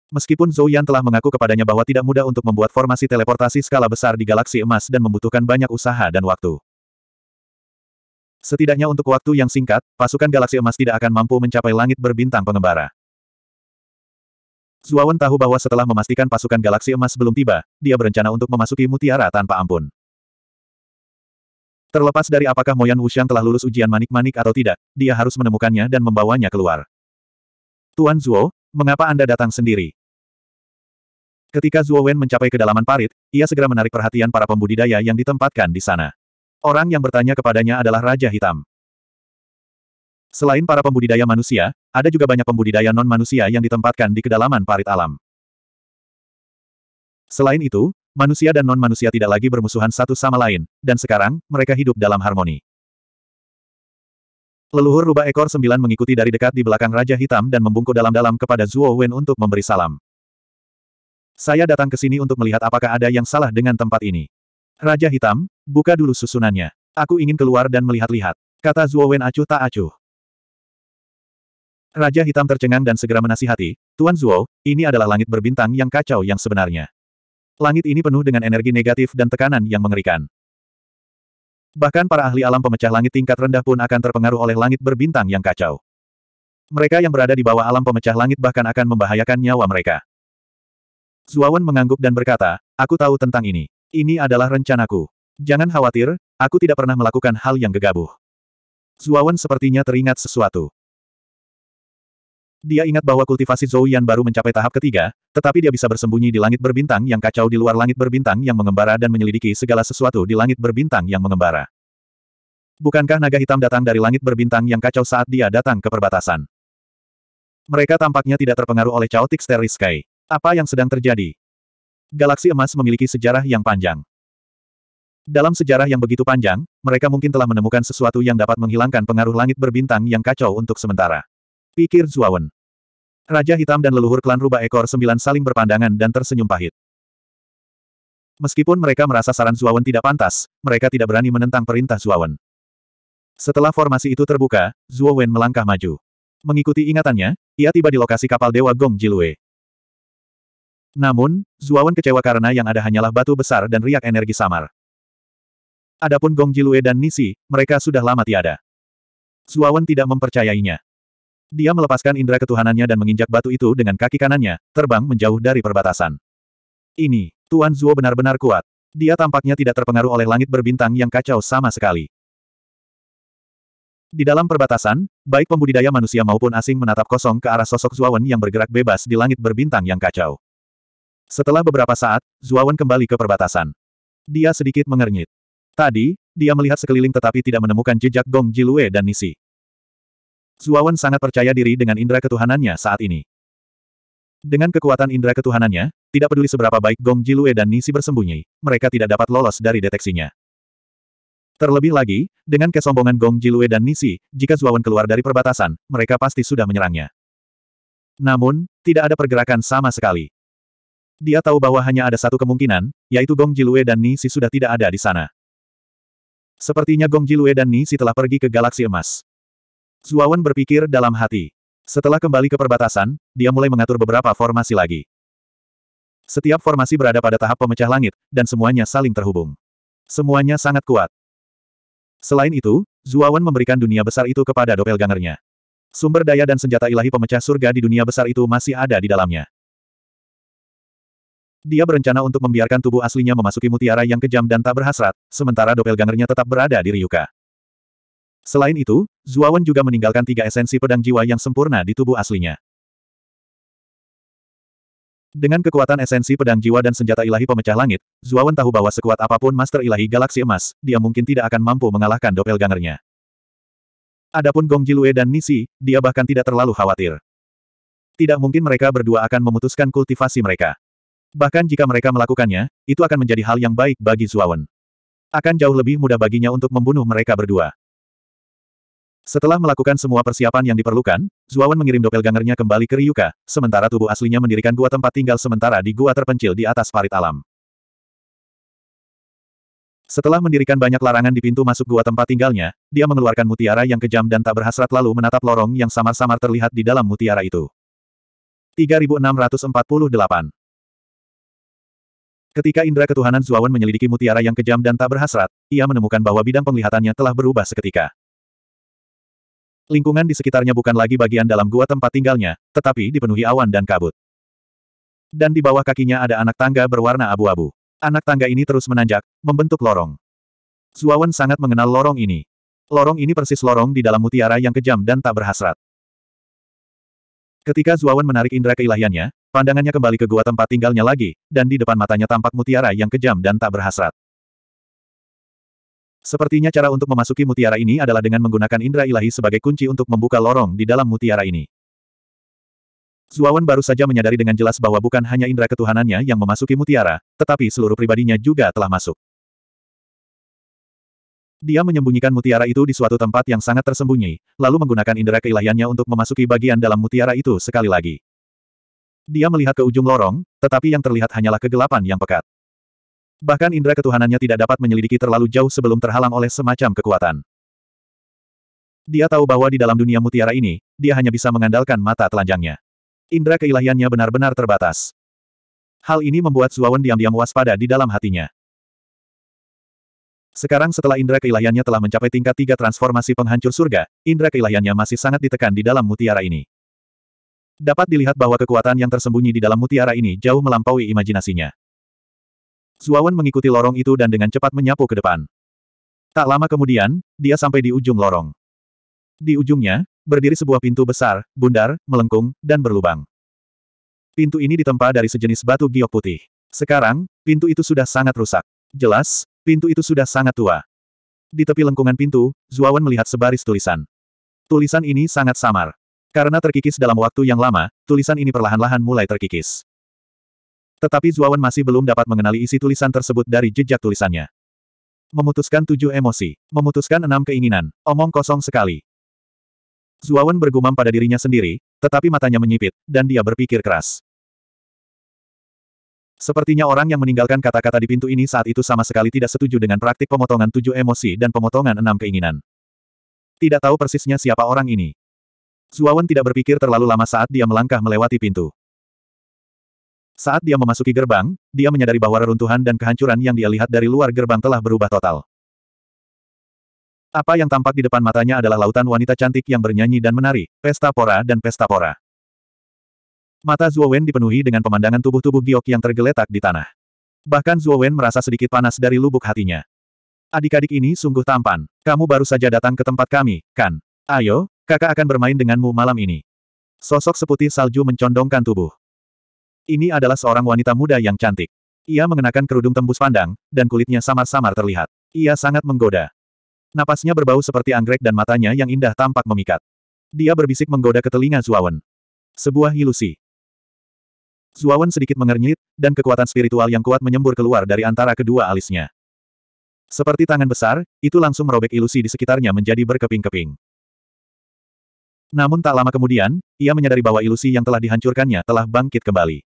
Speaker 1: Meskipun Zhou Yan telah mengaku kepadanya bahwa tidak mudah untuk membuat formasi teleportasi skala besar di galaksi emas dan membutuhkan banyak usaha dan waktu. Setidaknya untuk waktu yang singkat, pasukan galaksi emas tidak akan mampu mencapai langit berbintang pengembara. Zuawan tahu bahwa setelah memastikan pasukan galaksi emas belum tiba, dia berencana untuk memasuki mutiara tanpa ampun. Terlepas dari apakah Moyan Wuxiang telah lulus ujian manik-manik atau tidak, dia harus menemukannya dan membawanya keluar. Tuan Zuo, mengapa Anda datang sendiri? Ketika Zhuo Wen mencapai kedalaman parit, ia segera menarik perhatian para pembudidaya yang ditempatkan di sana. Orang yang bertanya kepadanya adalah Raja Hitam. Selain para pembudidaya manusia, ada juga banyak pembudidaya non-manusia yang ditempatkan di kedalaman parit alam. Selain itu, manusia dan non-manusia tidak lagi bermusuhan satu sama lain, dan sekarang, mereka hidup dalam harmoni. Leluhur rubah ekor sembilan mengikuti dari dekat di belakang Raja Hitam dan membungkuk dalam-dalam kepada Zuo Wen untuk memberi salam. Saya datang ke sini untuk melihat apakah ada yang salah dengan tempat ini. Raja Hitam, buka dulu susunannya. Aku ingin keluar dan melihat-lihat. Kata Zuo Wen acuh tak acuh. Raja Hitam tercengang dan segera menasihati, Tuan Zuo, ini adalah langit berbintang yang kacau yang sebenarnya. Langit ini penuh dengan energi negatif dan tekanan yang mengerikan. Bahkan para ahli alam pemecah langit tingkat rendah pun akan terpengaruh oleh langit berbintang yang kacau. Mereka yang berada di bawah alam pemecah langit bahkan akan membahayakan nyawa mereka. Zuawan mengangguk dan berkata, aku tahu tentang ini. Ini adalah rencanaku. Jangan khawatir, aku tidak pernah melakukan hal yang gegabah. Zuawan sepertinya teringat sesuatu. Dia ingat bahwa kultivasi Zhou Yan baru mencapai tahap ketiga, tetapi dia bisa bersembunyi di langit berbintang yang kacau di luar langit berbintang yang mengembara dan menyelidiki segala sesuatu di langit berbintang yang mengembara. Bukankah naga hitam datang dari langit berbintang yang kacau saat dia datang ke perbatasan? Mereka tampaknya tidak terpengaruh oleh Chaotic Starry Sky. Apa yang sedang terjadi? Galaksi emas memiliki sejarah yang panjang. Dalam sejarah yang begitu panjang, mereka mungkin telah menemukan sesuatu yang dapat menghilangkan pengaruh langit berbintang yang kacau untuk sementara. Pikir Zuawan. Raja Hitam dan leluhur klan rubah ekor sembilan saling berpandangan dan tersenyum pahit. Meskipun mereka merasa saran Zuawan tidak pantas, mereka tidak berani menentang perintah Zuawan. Setelah formasi itu terbuka, Zuawan melangkah maju. Mengikuti ingatannya, ia tiba di lokasi kapal Dewa Gong Jilue. Namun, Zuawan kecewa karena yang ada hanyalah batu besar dan riak energi samar. Adapun Gong Jilue dan Nisi, mereka sudah lama tiada. Zuawan tidak mempercayainya. Dia melepaskan indera ketuhanannya dan menginjak batu itu dengan kaki kanannya, terbang menjauh dari perbatasan. Ini, Tuan Zuo benar-benar kuat. Dia tampaknya tidak terpengaruh oleh langit berbintang yang kacau sama sekali. Di dalam perbatasan, baik pembudidaya manusia maupun asing menatap kosong ke arah sosok Zuawan yang bergerak bebas di langit berbintang yang kacau. Setelah beberapa saat, Zuawan kembali ke perbatasan. Dia sedikit mengernyit. Tadi, dia melihat sekeliling tetapi tidak menemukan jejak Gong Jilue dan Nisi. Zuawan sangat percaya diri dengan indera ketuhanannya saat ini. Dengan kekuatan indera ketuhanannya, tidak peduli seberapa baik Gong Jilue dan Nisi bersembunyi, mereka tidak dapat lolos dari deteksinya. Terlebih lagi, dengan kesombongan Gong Jilue dan Nisi, jika Zuawan keluar dari perbatasan, mereka pasti sudah menyerangnya. Namun, tidak ada pergerakan sama sekali. Dia tahu bahwa hanya ada satu kemungkinan, yaitu Gong Jilue dan Nisi sudah tidak ada di sana. Sepertinya Gong Jilue dan Nisi telah pergi ke galaksi emas. Zuawan berpikir dalam hati. Setelah kembali ke perbatasan, dia mulai mengatur beberapa formasi lagi. Setiap formasi berada pada tahap pemecah langit, dan semuanya saling terhubung. Semuanya sangat kuat. Selain itu, Zuawan memberikan dunia besar itu kepada doppelgangernya. Sumber daya dan senjata ilahi pemecah surga di dunia besar itu masih ada di dalamnya. Dia berencana untuk membiarkan tubuh aslinya memasuki mutiara yang kejam dan tak berhasrat, sementara doppelgangernya tetap berada di Ryuka. Selain itu, Zuawan juga meninggalkan tiga esensi pedang jiwa yang sempurna di tubuh aslinya. Dengan kekuatan esensi pedang jiwa dan senjata ilahi pemecah langit, Zuawan tahu bahwa sekuat apapun Master Ilahi Galaksi Emas, dia mungkin tidak akan mampu mengalahkan doppelgangernya. Adapun Gong Jilue dan Nisi, dia bahkan tidak terlalu khawatir. Tidak mungkin mereka berdua akan memutuskan kultivasi mereka. Bahkan jika mereka melakukannya, itu akan menjadi hal yang baik bagi Zuawan. Akan jauh lebih mudah baginya untuk membunuh mereka berdua. Setelah melakukan semua persiapan yang diperlukan, Zuawan mengirim doppelgangernya kembali ke Ryuka, sementara tubuh aslinya mendirikan gua tempat tinggal sementara di gua terpencil di atas parit alam. Setelah mendirikan banyak larangan di pintu masuk gua tempat tinggalnya, dia mengeluarkan mutiara yang kejam dan tak berhasrat lalu menatap lorong yang samar-samar terlihat di dalam mutiara itu. 3648 Ketika indera ketuhanan Zuawan menyelidiki mutiara yang kejam dan tak berhasrat, ia menemukan bahwa bidang penglihatannya telah berubah seketika. Lingkungan di sekitarnya bukan lagi bagian dalam gua tempat tinggalnya, tetapi dipenuhi awan dan kabut. Dan di bawah kakinya ada anak tangga berwarna abu-abu. Anak tangga ini terus menanjak, membentuk lorong. Zuawan sangat mengenal lorong ini. Lorong ini persis lorong di dalam mutiara yang kejam dan tak berhasrat. Ketika Zuawan menarik indera keilahiannya, pandangannya kembali ke gua tempat tinggalnya lagi, dan di depan matanya tampak mutiara yang kejam dan tak berhasrat. Sepertinya cara untuk memasuki mutiara ini adalah dengan menggunakan indera ilahi sebagai kunci untuk membuka lorong di dalam mutiara ini. Zuawan baru saja menyadari dengan jelas bahwa bukan hanya indera ketuhanannya yang memasuki mutiara, tetapi seluruh pribadinya juga telah masuk. Dia menyembunyikan mutiara itu di suatu tempat yang sangat tersembunyi, lalu menggunakan indera keilahiannya untuk memasuki bagian dalam mutiara itu sekali lagi. Dia melihat ke ujung lorong, tetapi yang terlihat hanyalah kegelapan yang pekat. Bahkan indera ketuhanannya tidak dapat menyelidiki terlalu jauh sebelum terhalang oleh semacam kekuatan. Dia tahu bahwa di dalam dunia mutiara ini, dia hanya bisa mengandalkan mata telanjangnya. Indra keilahiannya benar-benar terbatas. Hal ini membuat Zuawan diam-diam waspada di dalam hatinya. Sekarang setelah indera keilahiannya telah mencapai tingkat tiga transformasi penghancur surga, indera keilahiannya masih sangat ditekan di dalam mutiara ini. Dapat dilihat bahwa kekuatan yang tersembunyi di dalam mutiara ini jauh melampaui imajinasinya. Zuawan mengikuti lorong itu dan dengan cepat menyapu ke depan. Tak lama kemudian, dia sampai di ujung lorong. Di ujungnya, berdiri sebuah pintu besar, bundar, melengkung, dan berlubang. Pintu ini ditempa dari sejenis batu giok putih. Sekarang, pintu itu sudah sangat rusak. Jelas, Pintu itu sudah sangat tua. Di tepi lengkungan pintu, Zuawan melihat sebaris tulisan. Tulisan ini sangat samar. Karena terkikis dalam waktu yang lama, tulisan ini perlahan-lahan mulai terkikis. Tetapi Zuawan masih belum dapat mengenali isi tulisan tersebut dari jejak tulisannya. Memutuskan tujuh emosi. Memutuskan enam keinginan. Omong kosong sekali. Zuawan bergumam pada dirinya sendiri, tetapi matanya menyipit, dan dia berpikir keras. Sepertinya orang yang meninggalkan kata-kata di pintu ini saat itu sama sekali tidak setuju dengan praktik pemotongan tujuh emosi dan pemotongan enam keinginan. Tidak tahu persisnya siapa orang ini. Zuawan tidak berpikir terlalu lama saat dia melangkah melewati pintu. Saat dia memasuki gerbang, dia menyadari bahwa reruntuhan dan kehancuran yang dia lihat dari luar gerbang telah berubah total. Apa yang tampak di depan matanya adalah lautan wanita cantik yang bernyanyi dan menari, pesta pora dan pesta pora. Mata Zuo Wen dipenuhi dengan pemandangan tubuh-tubuh giok yang tergeletak di tanah. Bahkan Zuo Wen merasa sedikit panas dari lubuk hatinya. Adik-adik ini sungguh tampan. Kamu baru saja datang ke tempat kami, kan? Ayo, kakak akan bermain denganmu malam ini. Sosok seputih salju mencondongkan tubuh. Ini adalah seorang wanita muda yang cantik. Ia mengenakan kerudung tembus pandang, dan kulitnya samar-samar terlihat. Ia sangat menggoda. Napasnya berbau seperti anggrek dan matanya yang indah tampak memikat. Dia berbisik menggoda ke telinga Zuo Wen. Sebuah ilusi. Zuawan sedikit mengernyit, dan kekuatan spiritual yang kuat menyembur keluar dari antara kedua alisnya. Seperti tangan besar, itu langsung merobek ilusi di sekitarnya menjadi berkeping-keping. Namun tak lama kemudian, ia menyadari bahwa ilusi yang telah dihancurkannya telah bangkit kembali.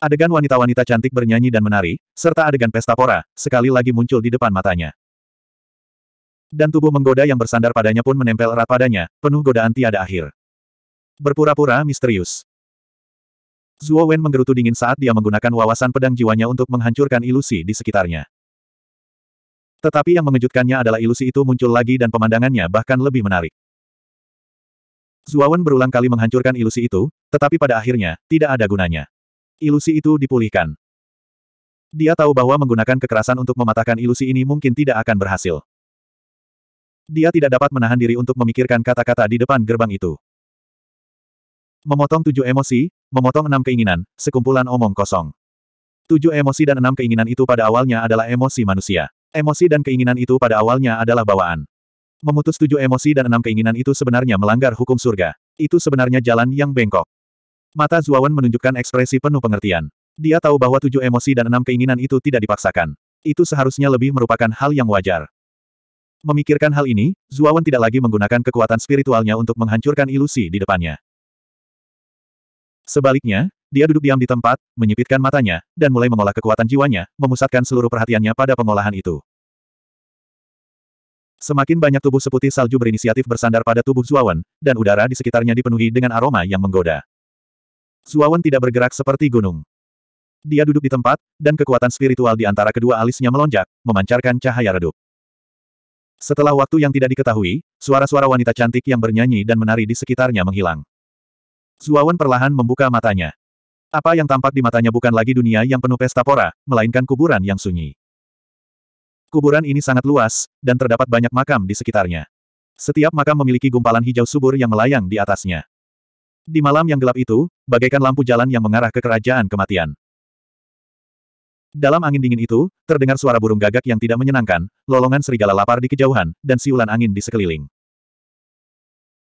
Speaker 1: Adegan wanita-wanita cantik bernyanyi dan menari, serta adegan pesta pora, sekali lagi muncul di depan matanya. Dan tubuh menggoda yang bersandar padanya pun menempel erat padanya, penuh godaan tiada akhir. Berpura-pura misterius. Zuo Wen menggerutu dingin saat dia menggunakan wawasan pedang jiwanya untuk menghancurkan ilusi di sekitarnya. Tetapi yang mengejutkannya adalah ilusi itu muncul lagi dan pemandangannya bahkan lebih menarik. Wen berulang kali menghancurkan ilusi itu, tetapi pada akhirnya, tidak ada gunanya. Ilusi itu dipulihkan. Dia tahu bahwa menggunakan kekerasan untuk mematahkan ilusi ini mungkin tidak akan berhasil. Dia tidak dapat menahan diri untuk memikirkan kata-kata di depan gerbang itu. Memotong tujuh emosi, Memotong enam keinginan, sekumpulan omong kosong. Tujuh emosi dan enam keinginan itu pada awalnya adalah emosi manusia. Emosi dan keinginan itu pada awalnya adalah bawaan. Memutus tujuh emosi dan enam keinginan itu sebenarnya melanggar hukum surga. Itu sebenarnya jalan yang bengkok. Mata Zuawan menunjukkan ekspresi penuh pengertian. Dia tahu bahwa tujuh emosi dan enam keinginan itu tidak dipaksakan. Itu seharusnya lebih merupakan hal yang wajar. Memikirkan hal ini, Zuawan tidak lagi menggunakan kekuatan spiritualnya untuk menghancurkan ilusi di depannya. Sebaliknya, dia duduk diam di tempat, menyipitkan matanya, dan mulai mengolah kekuatan jiwanya, memusatkan seluruh perhatiannya pada pengolahan itu. Semakin banyak tubuh seputih salju berinisiatif bersandar pada tubuh Zuawan, dan udara di sekitarnya dipenuhi dengan aroma yang menggoda. Zuawan tidak bergerak seperti gunung. Dia duduk di tempat, dan kekuatan spiritual di antara kedua alisnya melonjak, memancarkan cahaya redup. Setelah waktu yang tidak diketahui, suara-suara wanita cantik yang bernyanyi dan menari di sekitarnya menghilang. Zuawan perlahan membuka matanya. Apa yang tampak di matanya bukan lagi dunia yang penuh pesta pora, melainkan kuburan yang sunyi. Kuburan ini sangat luas, dan terdapat banyak makam di sekitarnya. Setiap makam memiliki gumpalan hijau subur yang melayang di atasnya. Di malam yang gelap itu, bagaikan lampu jalan yang mengarah ke kerajaan kematian. Dalam angin dingin itu, terdengar suara burung gagak yang tidak menyenangkan, lolongan serigala lapar di kejauhan, dan siulan angin di sekeliling.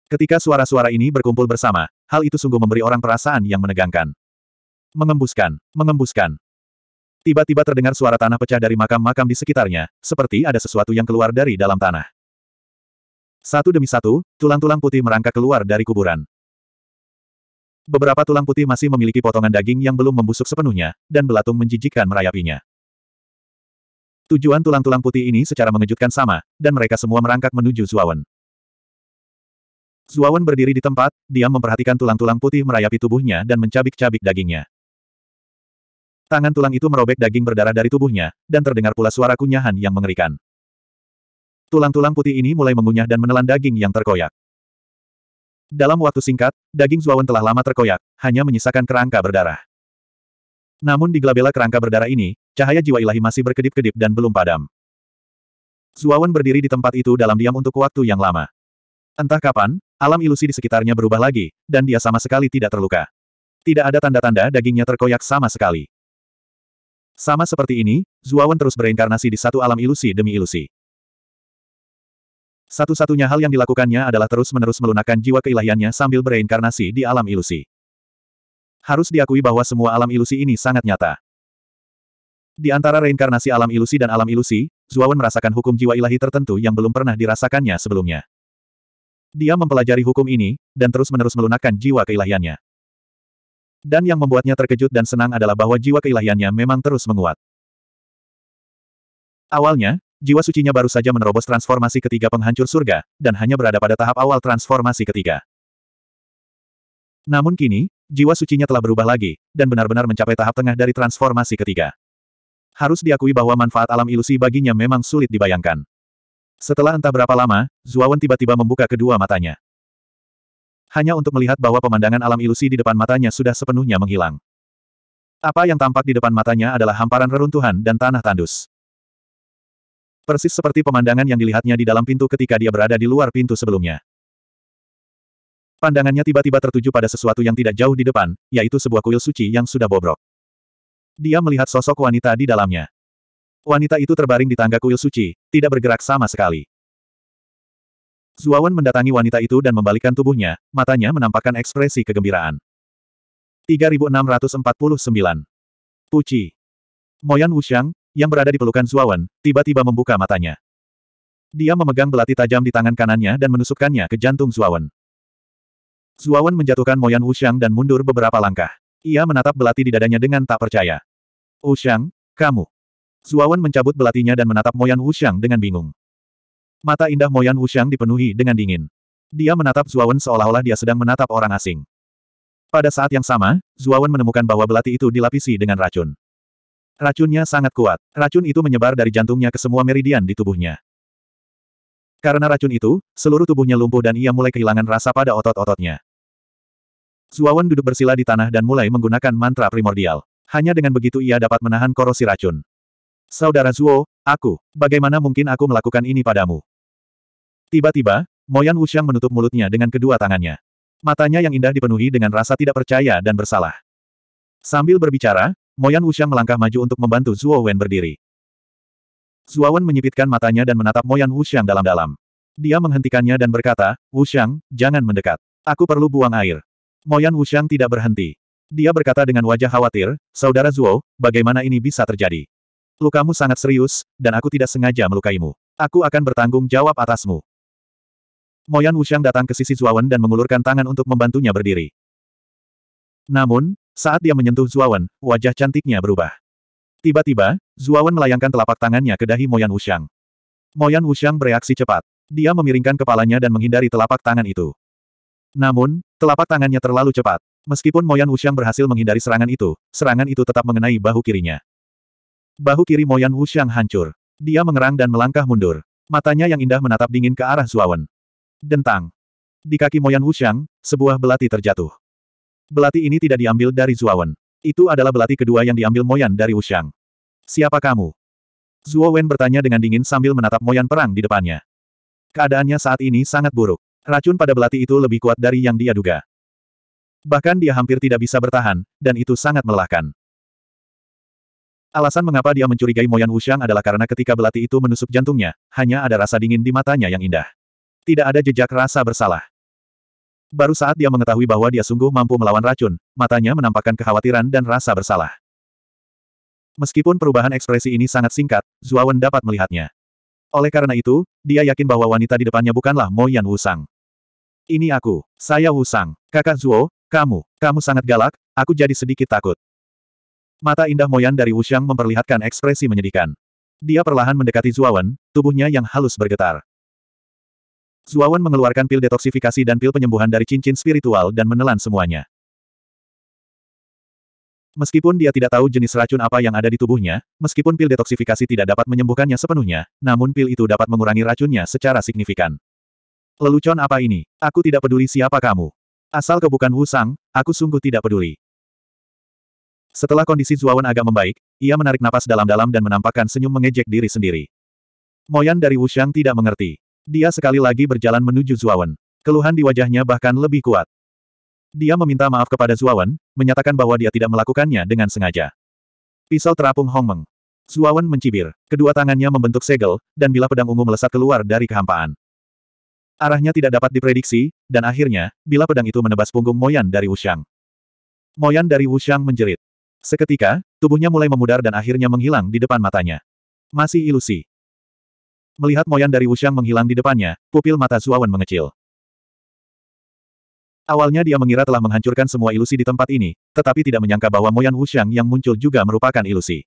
Speaker 1: Ketika suara-suara ini berkumpul bersama, hal itu sungguh memberi orang perasaan yang menegangkan. Mengembuskan, mengembuskan. Tiba-tiba terdengar suara tanah pecah dari makam-makam di sekitarnya, seperti ada sesuatu yang keluar dari dalam tanah. Satu demi satu, tulang-tulang putih merangkak keluar dari kuburan. Beberapa tulang putih masih memiliki potongan daging yang belum membusuk sepenuhnya, dan belatung menjijikkan merayapinya. Tujuan tulang-tulang putih ini secara mengejutkan sama, dan mereka semua merangkak menuju Zuawan. Zuawan berdiri di tempat, diam memperhatikan tulang-tulang putih merayapi tubuhnya dan mencabik-cabik dagingnya. Tangan tulang itu merobek daging berdarah dari tubuhnya, dan terdengar pula suara kunyahan yang mengerikan. Tulang-tulang putih ini mulai mengunyah dan menelan daging yang terkoyak. Dalam waktu singkat, daging Zuawan telah lama terkoyak, hanya menyisakan kerangka berdarah. Namun di gelabela kerangka berdarah ini, cahaya jiwa ilahi masih berkedip-kedip dan belum padam. Zuawan berdiri di tempat itu dalam diam untuk waktu yang lama. Entah kapan, Alam ilusi di sekitarnya berubah lagi, dan dia sama sekali tidak terluka. Tidak ada tanda-tanda dagingnya terkoyak sama sekali. Sama seperti ini, Zuawan terus bereinkarnasi di satu alam ilusi demi ilusi. Satu-satunya hal yang dilakukannya adalah terus-menerus melunakkan jiwa keilahiannya sambil bereinkarnasi di alam ilusi. Harus diakui bahwa semua alam ilusi ini sangat nyata. Di antara reinkarnasi alam ilusi dan alam ilusi, Zuawan merasakan hukum jiwa ilahi tertentu yang belum pernah dirasakannya sebelumnya. Dia mempelajari hukum ini, dan terus-menerus melunakkan jiwa keilahiannya. Dan yang membuatnya terkejut dan senang adalah bahwa jiwa keilahiannya memang terus menguat. Awalnya, jiwa sucinya baru saja menerobos transformasi ketiga penghancur surga, dan hanya berada pada tahap awal transformasi ketiga. Namun kini, jiwa sucinya telah berubah lagi, dan benar-benar mencapai tahap tengah dari transformasi ketiga. Harus diakui bahwa manfaat alam ilusi baginya memang sulit dibayangkan. Setelah entah berapa lama, Zuawan tiba-tiba membuka kedua matanya. Hanya untuk melihat bahwa pemandangan alam ilusi di depan matanya sudah sepenuhnya menghilang. Apa yang tampak di depan matanya adalah hamparan reruntuhan dan tanah tandus. Persis seperti pemandangan yang dilihatnya di dalam pintu ketika dia berada di luar pintu sebelumnya. Pandangannya tiba-tiba tertuju pada sesuatu yang tidak jauh di depan, yaitu sebuah kuil suci yang sudah bobrok. Dia melihat sosok wanita di dalamnya. Wanita itu terbaring di tangga kuil suci, tidak bergerak sama sekali. Zuawan mendatangi wanita itu dan membalikkan tubuhnya, matanya menampakkan ekspresi kegembiraan. 3649. Puci. Moyan Wuxiang, yang berada di pelukan Zuawan, tiba-tiba membuka matanya. Dia memegang belati tajam di tangan kanannya dan menusukkannya ke jantung Zuawan. Zuawan menjatuhkan Moyan Wuxiang dan mundur beberapa langkah. Ia menatap belati di dadanya dengan tak percaya. Wuxiang, kamu. Zuawan mencabut belatinya dan menatap Moyan Wuxiang dengan bingung. Mata indah Moyan Wuxiang dipenuhi dengan dingin. Dia menatap Zuawan seolah-olah dia sedang menatap orang asing. Pada saat yang sama, Zuawan menemukan bahwa belati itu dilapisi dengan racun. Racunnya sangat kuat. Racun itu menyebar dari jantungnya ke semua meridian di tubuhnya. Karena racun itu, seluruh tubuhnya lumpuh dan ia mulai kehilangan rasa pada otot-ototnya. Zuawan duduk bersila di tanah dan mulai menggunakan mantra primordial. Hanya dengan begitu ia dapat menahan korosi racun. Saudara Zuo, aku, bagaimana mungkin aku melakukan ini padamu? Tiba-tiba, Moyan Wuxiang menutup mulutnya dengan kedua tangannya. Matanya yang indah dipenuhi dengan rasa tidak percaya dan bersalah. Sambil berbicara, Moyan Wuxiang melangkah maju untuk membantu Zuo Wen berdiri. Zuo Wen menyipitkan matanya dan menatap Moyan Wuxiang dalam-dalam. Dia menghentikannya dan berkata, Wuxiang, jangan mendekat. Aku perlu buang air. Moyan Wuxiang tidak berhenti. Dia berkata dengan wajah khawatir, Saudara Zuo, bagaimana ini bisa terjadi? Lukamu sangat serius, dan aku tidak sengaja melukaimu. Aku akan bertanggung jawab atasmu. Moyan Wushang datang ke sisi Zuawan dan mengulurkan tangan untuk membantunya berdiri. Namun, saat dia menyentuh Zuawan, wajah cantiknya berubah. Tiba-tiba, Zuawan melayangkan telapak tangannya ke dahi Moyan Wushang. Moyan Wushang bereaksi cepat. Dia memiringkan kepalanya dan menghindari telapak tangan itu. Namun, telapak tangannya terlalu cepat. Meskipun Moyan Wushang berhasil menghindari serangan itu, serangan itu tetap mengenai bahu kirinya. Bahu kiri Moyan Wuxiang hancur. Dia mengerang dan melangkah mundur. Matanya yang indah menatap dingin ke arah Zuawan. Dentang. Di kaki Moyan Wuxiang, sebuah belati terjatuh. Belati ini tidak diambil dari Zuawan. Itu adalah belati kedua yang diambil Moyan dari Wuxiang. Siapa kamu? Zuowen bertanya dengan dingin sambil menatap Moyan perang di depannya. Keadaannya saat ini sangat buruk. Racun pada belati itu lebih kuat dari yang dia duga. Bahkan dia hampir tidak bisa bertahan, dan itu sangat melelahkan. Alasan mengapa dia mencurigai Moyan Wushang adalah karena ketika belati itu menusuk jantungnya, hanya ada rasa dingin di matanya yang indah. Tidak ada jejak rasa bersalah. Baru saat dia mengetahui bahwa dia sungguh mampu melawan racun, matanya menampakkan kekhawatiran dan rasa bersalah. Meskipun perubahan ekspresi ini sangat singkat, Zuawan dapat melihatnya. Oleh karena itu, dia yakin bahwa wanita di depannya bukanlah Mo Yan Wusang. Ini aku, saya Wusang, kakak Zuo, kamu, kamu sangat galak, aku jadi sedikit takut. Mata indah Moyan dari Wuxiang memperlihatkan ekspresi menyedihkan. Dia perlahan mendekati Zuawan, tubuhnya yang halus bergetar. Zuawan mengeluarkan pil detoksifikasi dan pil penyembuhan dari cincin spiritual dan menelan semuanya. Meskipun dia tidak tahu jenis racun apa yang ada di tubuhnya, meskipun pil detoksifikasi tidak dapat menyembuhkannya sepenuhnya, namun pil itu dapat mengurangi racunnya secara signifikan. Lelucon apa ini? Aku tidak peduli siapa kamu. Asal kebukan bukan Wu Sang, aku sungguh tidak peduli. Setelah kondisi Zuawan agak membaik, ia menarik napas dalam-dalam dan menampakkan senyum mengejek diri sendiri. Moyan dari Wushang tidak mengerti. Dia sekali lagi berjalan menuju Zuawan. Keluhan di wajahnya bahkan lebih kuat. Dia meminta maaf kepada Zuawan, menyatakan bahwa dia tidak melakukannya dengan sengaja. Pisau terapung Hong Meng. Zuawan mencibir, kedua tangannya membentuk segel, dan bila pedang ungu melesat keluar dari kehampaan. Arahnya tidak dapat diprediksi, dan akhirnya, bila pedang itu menebas punggung Moyan dari Wushang. Moyan dari Wushang menjerit. Seketika, tubuhnya mulai memudar dan akhirnya menghilang di depan matanya. Masih ilusi. Melihat Moyan dari Wushang menghilang di depannya, pupil mata Zuawan mengecil. Awalnya dia mengira telah menghancurkan semua ilusi di tempat ini, tetapi tidak menyangka bahwa Moyan Wushang yang muncul juga merupakan ilusi.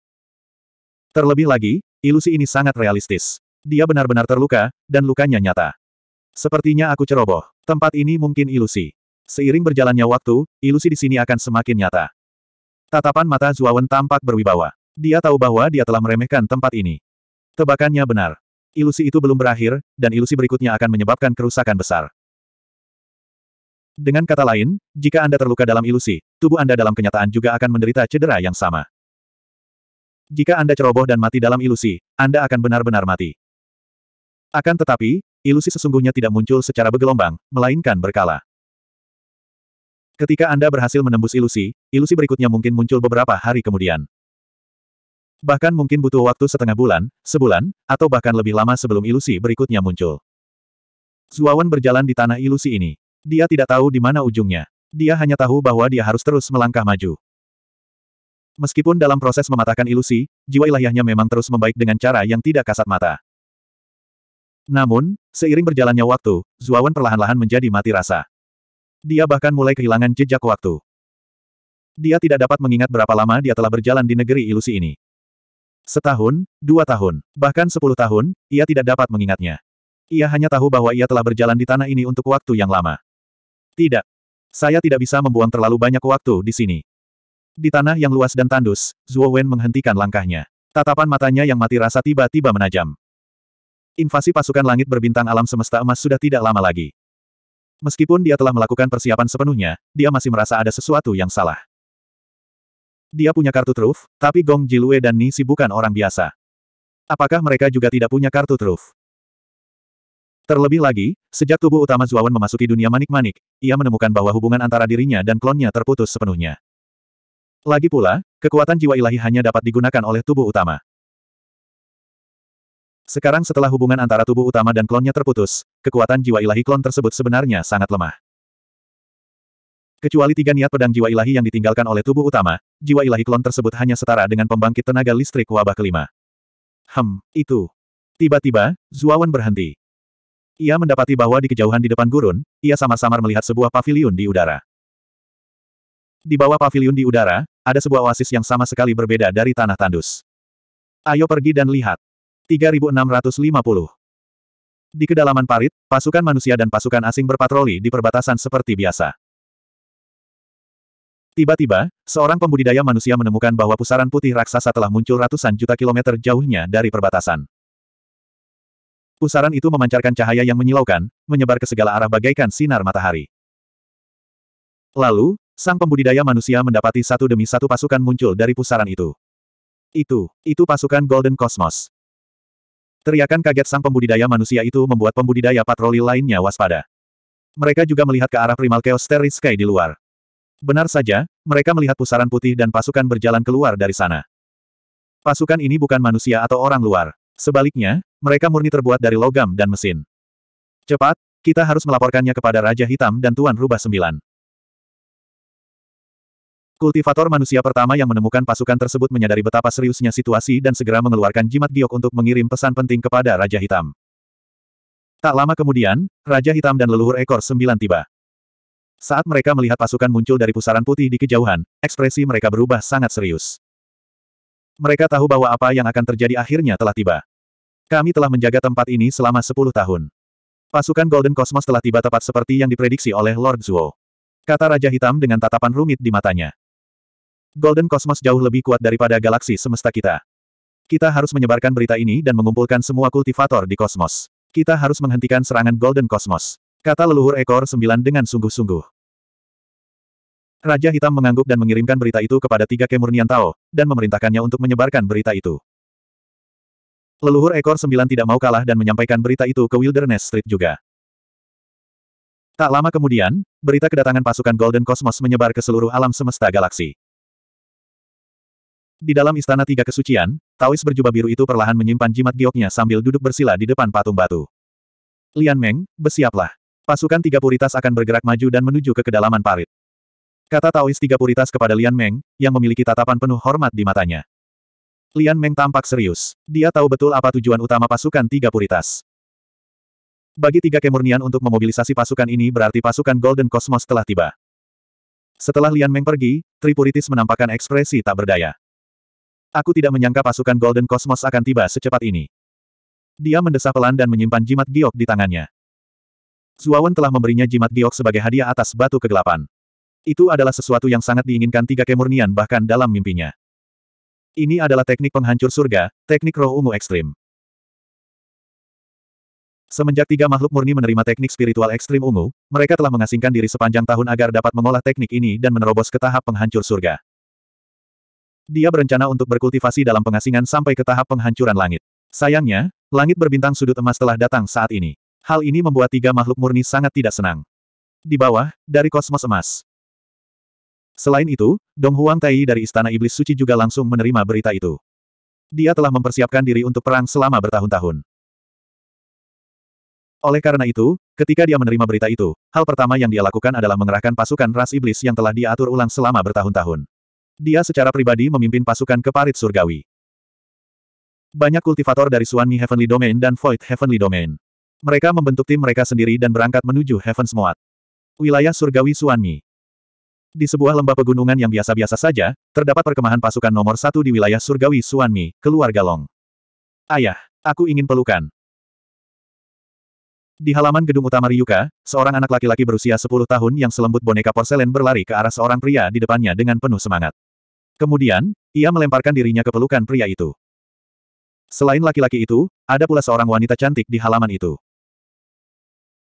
Speaker 1: Terlebih lagi, ilusi ini sangat realistis. Dia benar-benar terluka, dan lukanya nyata. Sepertinya aku ceroboh. Tempat ini mungkin ilusi. Seiring berjalannya waktu, ilusi di sini akan semakin nyata. Tatapan mata Zuawan tampak berwibawa. Dia tahu bahwa dia telah meremehkan tempat ini. Tebakannya benar. Ilusi itu belum berakhir, dan ilusi berikutnya akan menyebabkan kerusakan besar. Dengan kata lain, jika Anda terluka dalam ilusi, tubuh Anda dalam kenyataan juga akan menderita cedera yang sama. Jika Anda ceroboh dan mati dalam ilusi, Anda akan benar-benar mati. Akan tetapi, ilusi sesungguhnya tidak muncul secara bergelombang, melainkan berkala. Ketika Anda berhasil menembus ilusi, ilusi berikutnya mungkin muncul beberapa hari kemudian. Bahkan mungkin butuh waktu setengah bulan, sebulan, atau bahkan lebih lama sebelum ilusi berikutnya muncul. Zuawan berjalan di tanah ilusi ini. Dia tidak tahu di mana ujungnya. Dia hanya tahu bahwa dia harus terus melangkah maju. Meskipun dalam proses mematahkan ilusi, jiwa ilahiyahnya memang terus membaik dengan cara yang tidak kasat mata. Namun, seiring berjalannya waktu, Zuawan perlahan-lahan menjadi mati rasa. Dia bahkan mulai kehilangan jejak waktu. Dia tidak dapat mengingat berapa lama dia telah berjalan di negeri ilusi ini. Setahun, dua tahun, bahkan sepuluh tahun, ia tidak dapat mengingatnya. Ia hanya tahu bahwa ia telah berjalan di tanah ini untuk waktu yang lama. Tidak. Saya tidak bisa membuang terlalu banyak waktu di sini. Di tanah yang luas dan tandus, Zhuo Wen menghentikan langkahnya. Tatapan matanya yang mati rasa tiba-tiba menajam. Invasi pasukan langit berbintang alam semesta emas sudah tidak lama lagi. Meskipun dia telah melakukan persiapan sepenuhnya, dia masih merasa ada sesuatu yang salah. Dia punya kartu truf, tapi Gong Jilue dan Nisi bukan orang biasa. Apakah mereka juga tidak punya kartu truf? Terlebih lagi, sejak tubuh utama Zuawan memasuki dunia manik-manik, ia menemukan bahwa hubungan antara dirinya dan klonnya terputus sepenuhnya. Lagi pula, kekuatan jiwa ilahi hanya dapat digunakan oleh tubuh utama. Sekarang setelah hubungan antara tubuh utama dan klonnya terputus, kekuatan jiwa ilahi klon tersebut sebenarnya sangat lemah. Kecuali tiga niat pedang jiwa ilahi yang ditinggalkan oleh tubuh utama, jiwa ilahi klon tersebut hanya setara dengan pembangkit tenaga listrik wabah kelima. Hem, itu. Tiba-tiba, Zuawan berhenti. Ia mendapati bahwa di kejauhan di depan gurun, ia sama samar melihat sebuah paviliun di udara. Di bawah paviliun di udara, ada sebuah oasis yang sama sekali berbeda dari tanah tandus. Ayo pergi dan lihat. 3650. Di kedalaman parit, pasukan manusia dan pasukan asing berpatroli di perbatasan seperti biasa. Tiba-tiba, seorang pembudidaya manusia menemukan bahwa pusaran putih raksasa telah muncul ratusan juta kilometer jauhnya dari perbatasan. Pusaran itu memancarkan cahaya yang menyilaukan, menyebar ke segala arah bagaikan sinar matahari. Lalu, sang pembudidaya manusia mendapati satu demi satu pasukan muncul dari pusaran itu. Itu, itu pasukan Golden Cosmos. Teriakan kaget sang pembudidaya manusia itu membuat pembudidaya patroli lainnya waspada. Mereka juga melihat ke arah primal chaos Terrid Sky di luar. Benar saja, mereka melihat pusaran putih dan pasukan berjalan keluar dari sana. Pasukan ini bukan manusia atau orang luar. Sebaliknya, mereka murni terbuat dari logam dan mesin. Cepat, kita harus melaporkannya kepada Raja Hitam dan Tuan Rubah Sembilan. Kultivator manusia pertama yang menemukan pasukan tersebut menyadari betapa seriusnya situasi dan segera mengeluarkan jimat giok untuk mengirim pesan penting kepada Raja Hitam. Tak lama kemudian, Raja Hitam dan leluhur ekor sembilan tiba. Saat mereka melihat pasukan muncul dari pusaran putih di kejauhan, ekspresi mereka berubah sangat serius. Mereka tahu bahwa apa yang akan terjadi akhirnya telah tiba. Kami telah menjaga tempat ini selama sepuluh tahun. Pasukan Golden Cosmos telah tiba tepat seperti yang diprediksi oleh Lord Zuo. Kata Raja Hitam dengan tatapan rumit di matanya. Golden Cosmos jauh lebih kuat daripada galaksi semesta kita. Kita harus menyebarkan berita ini dan mengumpulkan semua kultivator di kosmos. Kita harus menghentikan serangan Golden Cosmos. Kata leluhur ekor sembilan dengan sungguh-sungguh. Raja Hitam mengangguk dan mengirimkan berita itu kepada tiga kemurnian Tao, dan memerintahkannya untuk menyebarkan berita itu. Leluhur ekor sembilan tidak mau kalah dan menyampaikan berita itu ke Wilderness Street juga. Tak lama kemudian, berita kedatangan pasukan Golden Cosmos menyebar ke seluruh alam semesta galaksi. Di dalam istana tiga kesucian, Taois berjubah biru itu perlahan menyimpan jimat gioknya sambil duduk bersila di depan patung batu. Lian Meng, bersiaplah. Pasukan tiga puritas akan bergerak maju dan menuju ke kedalaman parit. Kata Taois tiga puritas kepada Lian Meng, yang memiliki tatapan penuh hormat di matanya. Lian Meng tampak serius. Dia tahu betul apa tujuan utama pasukan tiga puritas. Bagi tiga kemurnian untuk memobilisasi pasukan ini berarti pasukan Golden Cosmos telah tiba. Setelah Lian Meng pergi, Tripuritis menampakkan ekspresi tak berdaya. Aku tidak menyangka pasukan Golden Cosmos akan tiba secepat ini. Dia mendesah pelan dan menyimpan jimat giok di tangannya. Zuawan telah memberinya jimat giok sebagai hadiah atas batu kegelapan. Itu adalah sesuatu yang sangat diinginkan tiga kemurnian bahkan dalam mimpinya. Ini adalah teknik penghancur surga, teknik roh ungu ekstrim. Semenjak tiga makhluk murni menerima teknik spiritual ekstrim ungu, mereka telah mengasingkan diri sepanjang tahun agar dapat mengolah teknik ini dan menerobos ke tahap penghancur surga. Dia berencana untuk berkultivasi dalam pengasingan sampai ke tahap penghancuran langit. Sayangnya, langit berbintang sudut emas telah datang saat ini. Hal ini membuat tiga makhluk murni sangat tidak senang. Di bawah, dari kosmos emas. Selain itu, Dong Huang Tai dari Istana Iblis Suci juga langsung menerima berita itu. Dia telah mempersiapkan diri untuk perang selama bertahun-tahun. Oleh karena itu, ketika dia menerima berita itu, hal pertama yang dia lakukan adalah mengerahkan pasukan ras iblis yang telah diatur ulang selama bertahun-tahun. Dia secara pribadi memimpin pasukan ke parit surgawi. Banyak kultivator dari Suanmi Heavenly Domain dan Void Heavenly Domain. Mereka membentuk tim mereka sendiri dan berangkat menuju Heaven's Moat. Wilayah surgawi Suanmi. Di sebuah lembah pegunungan yang biasa-biasa saja, terdapat perkemahan pasukan nomor satu di wilayah surgawi Suanmi, keluarga Long. Ayah, aku ingin pelukan. Di halaman gedung utama Ryuka, seorang anak laki-laki berusia 10 tahun yang selembut boneka porselen berlari ke arah seorang pria di depannya dengan penuh semangat. Kemudian, ia melemparkan dirinya ke pelukan pria itu. Selain laki-laki itu, ada pula seorang wanita cantik di halaman itu.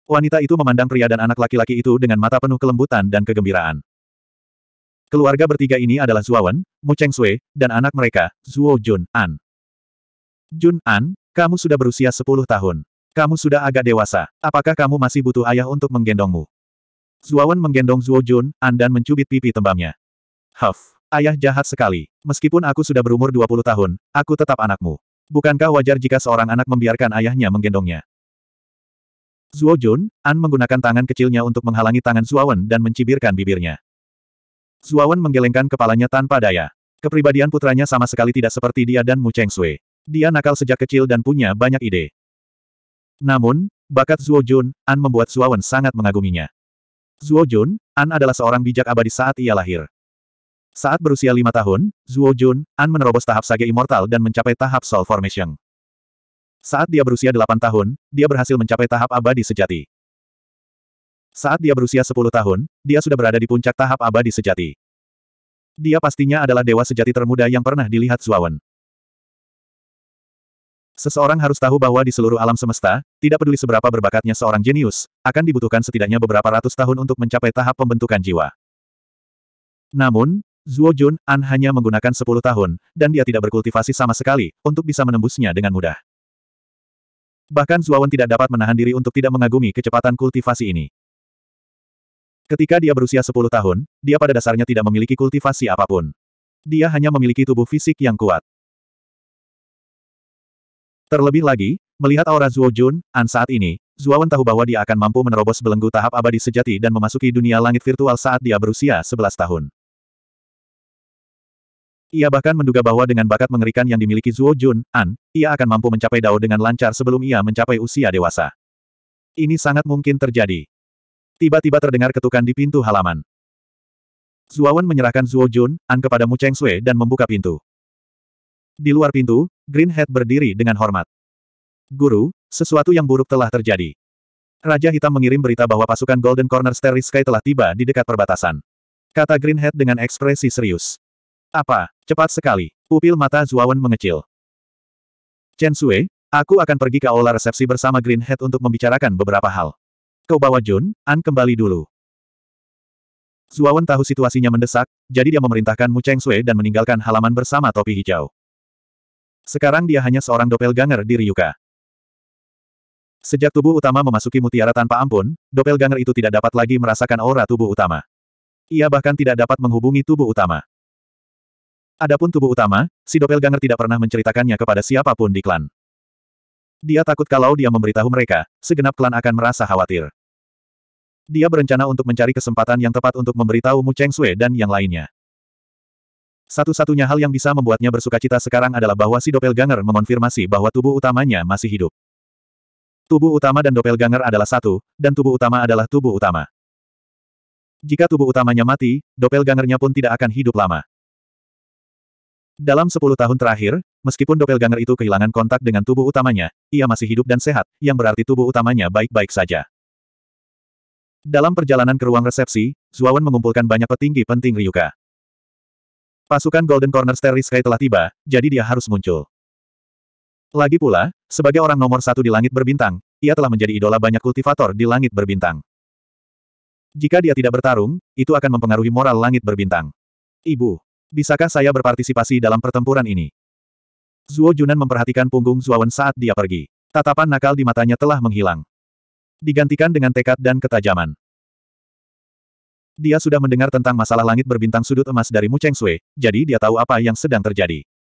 Speaker 1: Wanita itu memandang pria dan anak laki-laki itu dengan mata penuh kelembutan dan kegembiraan. Keluarga bertiga ini adalah Zuawan, Mu Cheng Sui, dan anak mereka, Zuo Jun An. Jun An, kamu sudah berusia 10 tahun. Kamu sudah agak dewasa. Apakah kamu masih butuh ayah untuk menggendongmu? Zuawan menggendong Zuo Jun An dan mencubit pipi tembamnya. Huff. Ayah jahat sekali. Meskipun aku sudah berumur 20 tahun, aku tetap anakmu. Bukankah wajar jika seorang anak membiarkan ayahnya menggendongnya? Zuo Jun, An menggunakan tangan kecilnya untuk menghalangi tangan Wen dan mencibirkan bibirnya. Wen menggelengkan kepalanya tanpa daya. Kepribadian putranya sama sekali tidak seperti dia dan Mu Cheng Sui. Dia nakal sejak kecil dan punya banyak ide. Namun, bakat Zuo Jun, An membuat Wen sangat mengaguminya. Zuo Jun, An adalah seorang bijak abadi saat ia lahir. Saat berusia lima tahun, Zhuo Jun, An menerobos tahap Sage Immortal dan mencapai tahap Soul Formation. Saat dia berusia delapan tahun, dia berhasil mencapai tahap abadi sejati. Saat dia berusia sepuluh tahun, dia sudah berada di puncak tahap abadi sejati. Dia pastinya adalah dewa sejati termuda yang pernah dilihat Zuawan. Seseorang harus tahu bahwa di seluruh alam semesta, tidak peduli seberapa berbakatnya seorang jenius, akan dibutuhkan setidaknya beberapa ratus tahun untuk mencapai tahap pembentukan jiwa. Namun, Zuo Jun, An hanya menggunakan 10 tahun, dan dia tidak berkultivasi sama sekali, untuk bisa menembusnya dengan mudah. Bahkan Zuo Wen tidak dapat menahan diri untuk tidak mengagumi kecepatan kultivasi ini. Ketika dia berusia 10 tahun, dia pada dasarnya tidak memiliki kultivasi apapun. Dia hanya memiliki tubuh fisik yang kuat. Terlebih lagi, melihat aura Zuo Jun, An saat ini, Zuo Wen tahu bahwa dia akan mampu menerobos belenggu tahap abadi sejati dan memasuki dunia langit virtual saat dia berusia 11 tahun. Ia bahkan menduga bahwa dengan bakat mengerikan yang dimiliki Zuo Jun, An, ia akan mampu mencapai Dao dengan lancar sebelum ia mencapai usia dewasa. Ini sangat mungkin terjadi. Tiba-tiba terdengar ketukan di pintu halaman. Zuawan menyerahkan Zuo Jun, An kepada Mu Cheng Sui dan membuka pintu. Di luar pintu, Green Head berdiri dengan hormat. Guru, sesuatu yang buruk telah terjadi. Raja Hitam mengirim berita bahwa pasukan Golden Corner Starry Sky telah tiba di dekat perbatasan. Kata Green Head dengan ekspresi serius. Apa? Cepat sekali. Pupil mata Zuawan mengecil. Chen Sui, aku akan pergi ke aula resepsi bersama Green Head untuk membicarakan beberapa hal. Kau bawa Jun, An kembali dulu. Zuawan tahu situasinya mendesak, jadi dia memerintahkan Mu Cheng Sui dan meninggalkan halaman bersama topi hijau. Sekarang dia hanya seorang doppelganger di Ryuka. Sejak tubuh utama memasuki mutiara tanpa ampun, doppelganger itu tidak dapat lagi merasakan aura tubuh utama. Ia bahkan tidak dapat menghubungi tubuh utama. Adapun tubuh utama, si doppelganger tidak pernah menceritakannya kepada siapapun di klan. Dia takut kalau dia memberitahu mereka, segenap klan akan merasa khawatir. Dia berencana untuk mencari kesempatan yang tepat untuk memberitahu Mu Cheng Sui dan yang lainnya. Satu-satunya hal yang bisa membuatnya bersuka cita sekarang adalah bahwa si doppelganger mengonfirmasi bahwa tubuh utamanya masih hidup. Tubuh utama dan doppelganger adalah satu, dan tubuh utama adalah tubuh utama. Jika tubuh utamanya mati, doppelgangernya pun tidak akan hidup lama. Dalam sepuluh tahun terakhir, meskipun doppelganger itu kehilangan kontak dengan tubuh utamanya, ia masih hidup dan sehat, yang berarti tubuh utamanya baik-baik saja. Dalam perjalanan ke ruang resepsi, Zuawan mengumpulkan banyak petinggi penting Ryuka. Pasukan Golden Corner Starry Sky telah tiba, jadi dia harus muncul. Lagi pula, sebagai orang nomor satu di langit berbintang, ia telah menjadi idola banyak kultivator di langit berbintang. Jika dia tidak bertarung, itu akan mempengaruhi moral langit berbintang. Ibu, bisakah saya berpartisipasi dalam pertempuran ini? Zuo Junan memperhatikan punggung Zuawan saat dia pergi. Tatapan nakal di matanya telah menghilang. Digantikan dengan tekad dan ketajaman. Dia sudah mendengar tentang masalah langit berbintang sudut emas dari Mu Cheng Sui, jadi dia tahu apa yang sedang terjadi.